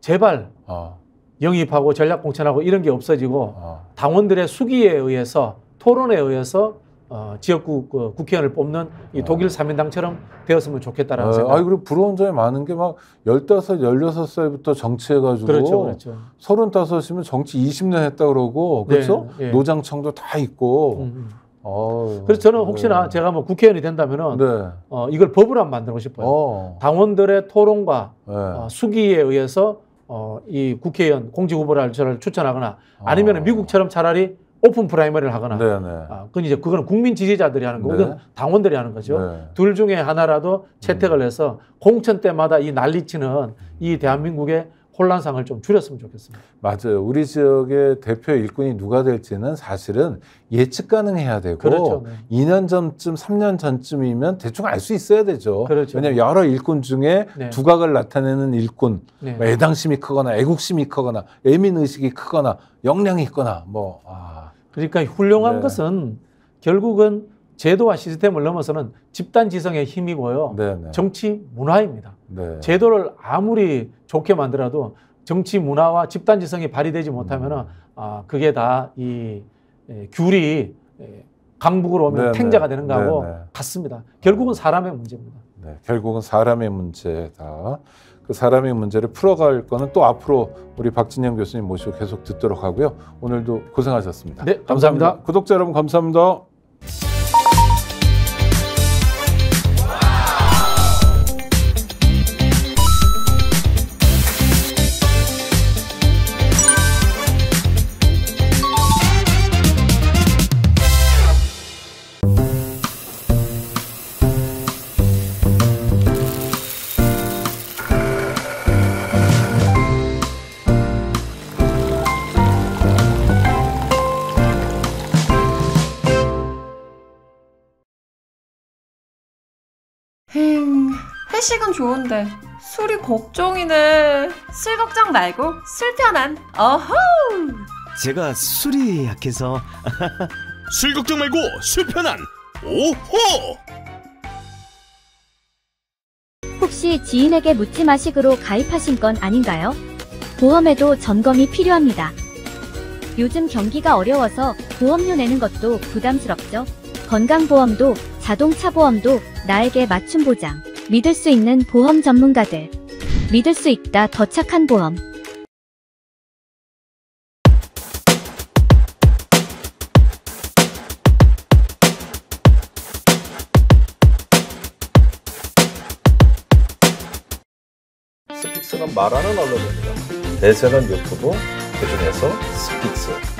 S2: 제발 어. 영입하고 전략 공천하고 이런 게 없어지고 어. 당원들의 수기에 의해서 토론에 의해서 어, 지역구 그 국회의원을 뽑는 이 아. 독일 사민당처럼 되었으면 좋겠다라는 아, 생각. 아,
S1: 그리고 부러운 점이 많은 게 막 열다섯, 열 살부터 정치해가지고. 그렇죠, 그렇죠. 서른이면 정치 20년 했다 그러고, 그렇죠? 네, 네. 노장청도 다 있고. 음. 어,
S2: 그래서 저는 혹시나 네. 제가 뭐 국회의원이 된다면은 네. 어, 이걸 법으로 한번 만들고 싶어요. 어. 당원들의 토론과 네. 어, 수기에 의해서 어, 이 국회의원 공직 후보를 저를 추천하거나 아. 아니면 미국처럼 차라리 오픈 프라이머리를 하거나 네네. 네. 아, 그건 이제 그거는 국민 지지자들이 하는 거고 네. 당원들이 하는 거죠. 네. 둘 중에 하나라도 채택을 음. 해서 공천 때마다 이 난리치는 이 대한민국의 혼란상을 좀 줄였으면 좋겠습니다.
S1: 맞아요. 우리 지역의 대표 일꾼이 누가 될지는 사실은 예측 가능해야 되고 그렇죠. 네. 2년 전쯤, 3년 전쯤이면 대충 알 수 있어야 되죠. 그렇죠. 왜냐하면 여러 일꾼 중에 네. 두각을 나타내는 일꾼, 네. 뭐 애당심이 크거나 애국심이 크거나 애민의식이 크거나 역량이 있거나 뭐 아, 그러니까 훌륭한 네. 것은
S2: 결국은 제도와 시스템을 넘어서는 집단 지성의 힘이고요. 네네. 네. 정치 문화입니다. 네. 제도를 아무리 좋게 만들어도 정치 문화와 집단 지성이 발휘되지 못하면 음. 아, 그게 다이 귤이
S1: 강북으로 오면 네, 네 탱자가 되는 거하고 네네. 네. 같습니다. 결국은 사람의 문제입니다. 네. 결국은 사람의 문제다. 그 사람의 문제를 풀어갈 거는 또 앞으로 우리 박진영 교수님 모시고 계속 듣도록 하고요. 오늘도 고생하셨습니다. 네, 감사합니다. 감사합니다. 구독자 여러분 감사합니다.
S2: 한식은 좋은데 술이 걱정이네. 술 걱정 말고 술 편한 어허. 제가 술이 약해서 술 걱정 말고 술 편한
S1: 오호. 혹시 지인에게 묻지 마식으로 가입하신 건 아닌가요? 보험에도 점검이 필요합니다. 요즘 경기가 어려워서 보험료 내는 것도 부담스럽죠? 건강보험도 자동차 보험도 나에게 맞춤 보장. 믿을 수 있는 보험 전문가들. 믿을 수 있다 더 착한 보험. 스픽스는 말하는 언론입니다. 대세는 유튜브,
S2: 그중에서 스픽스.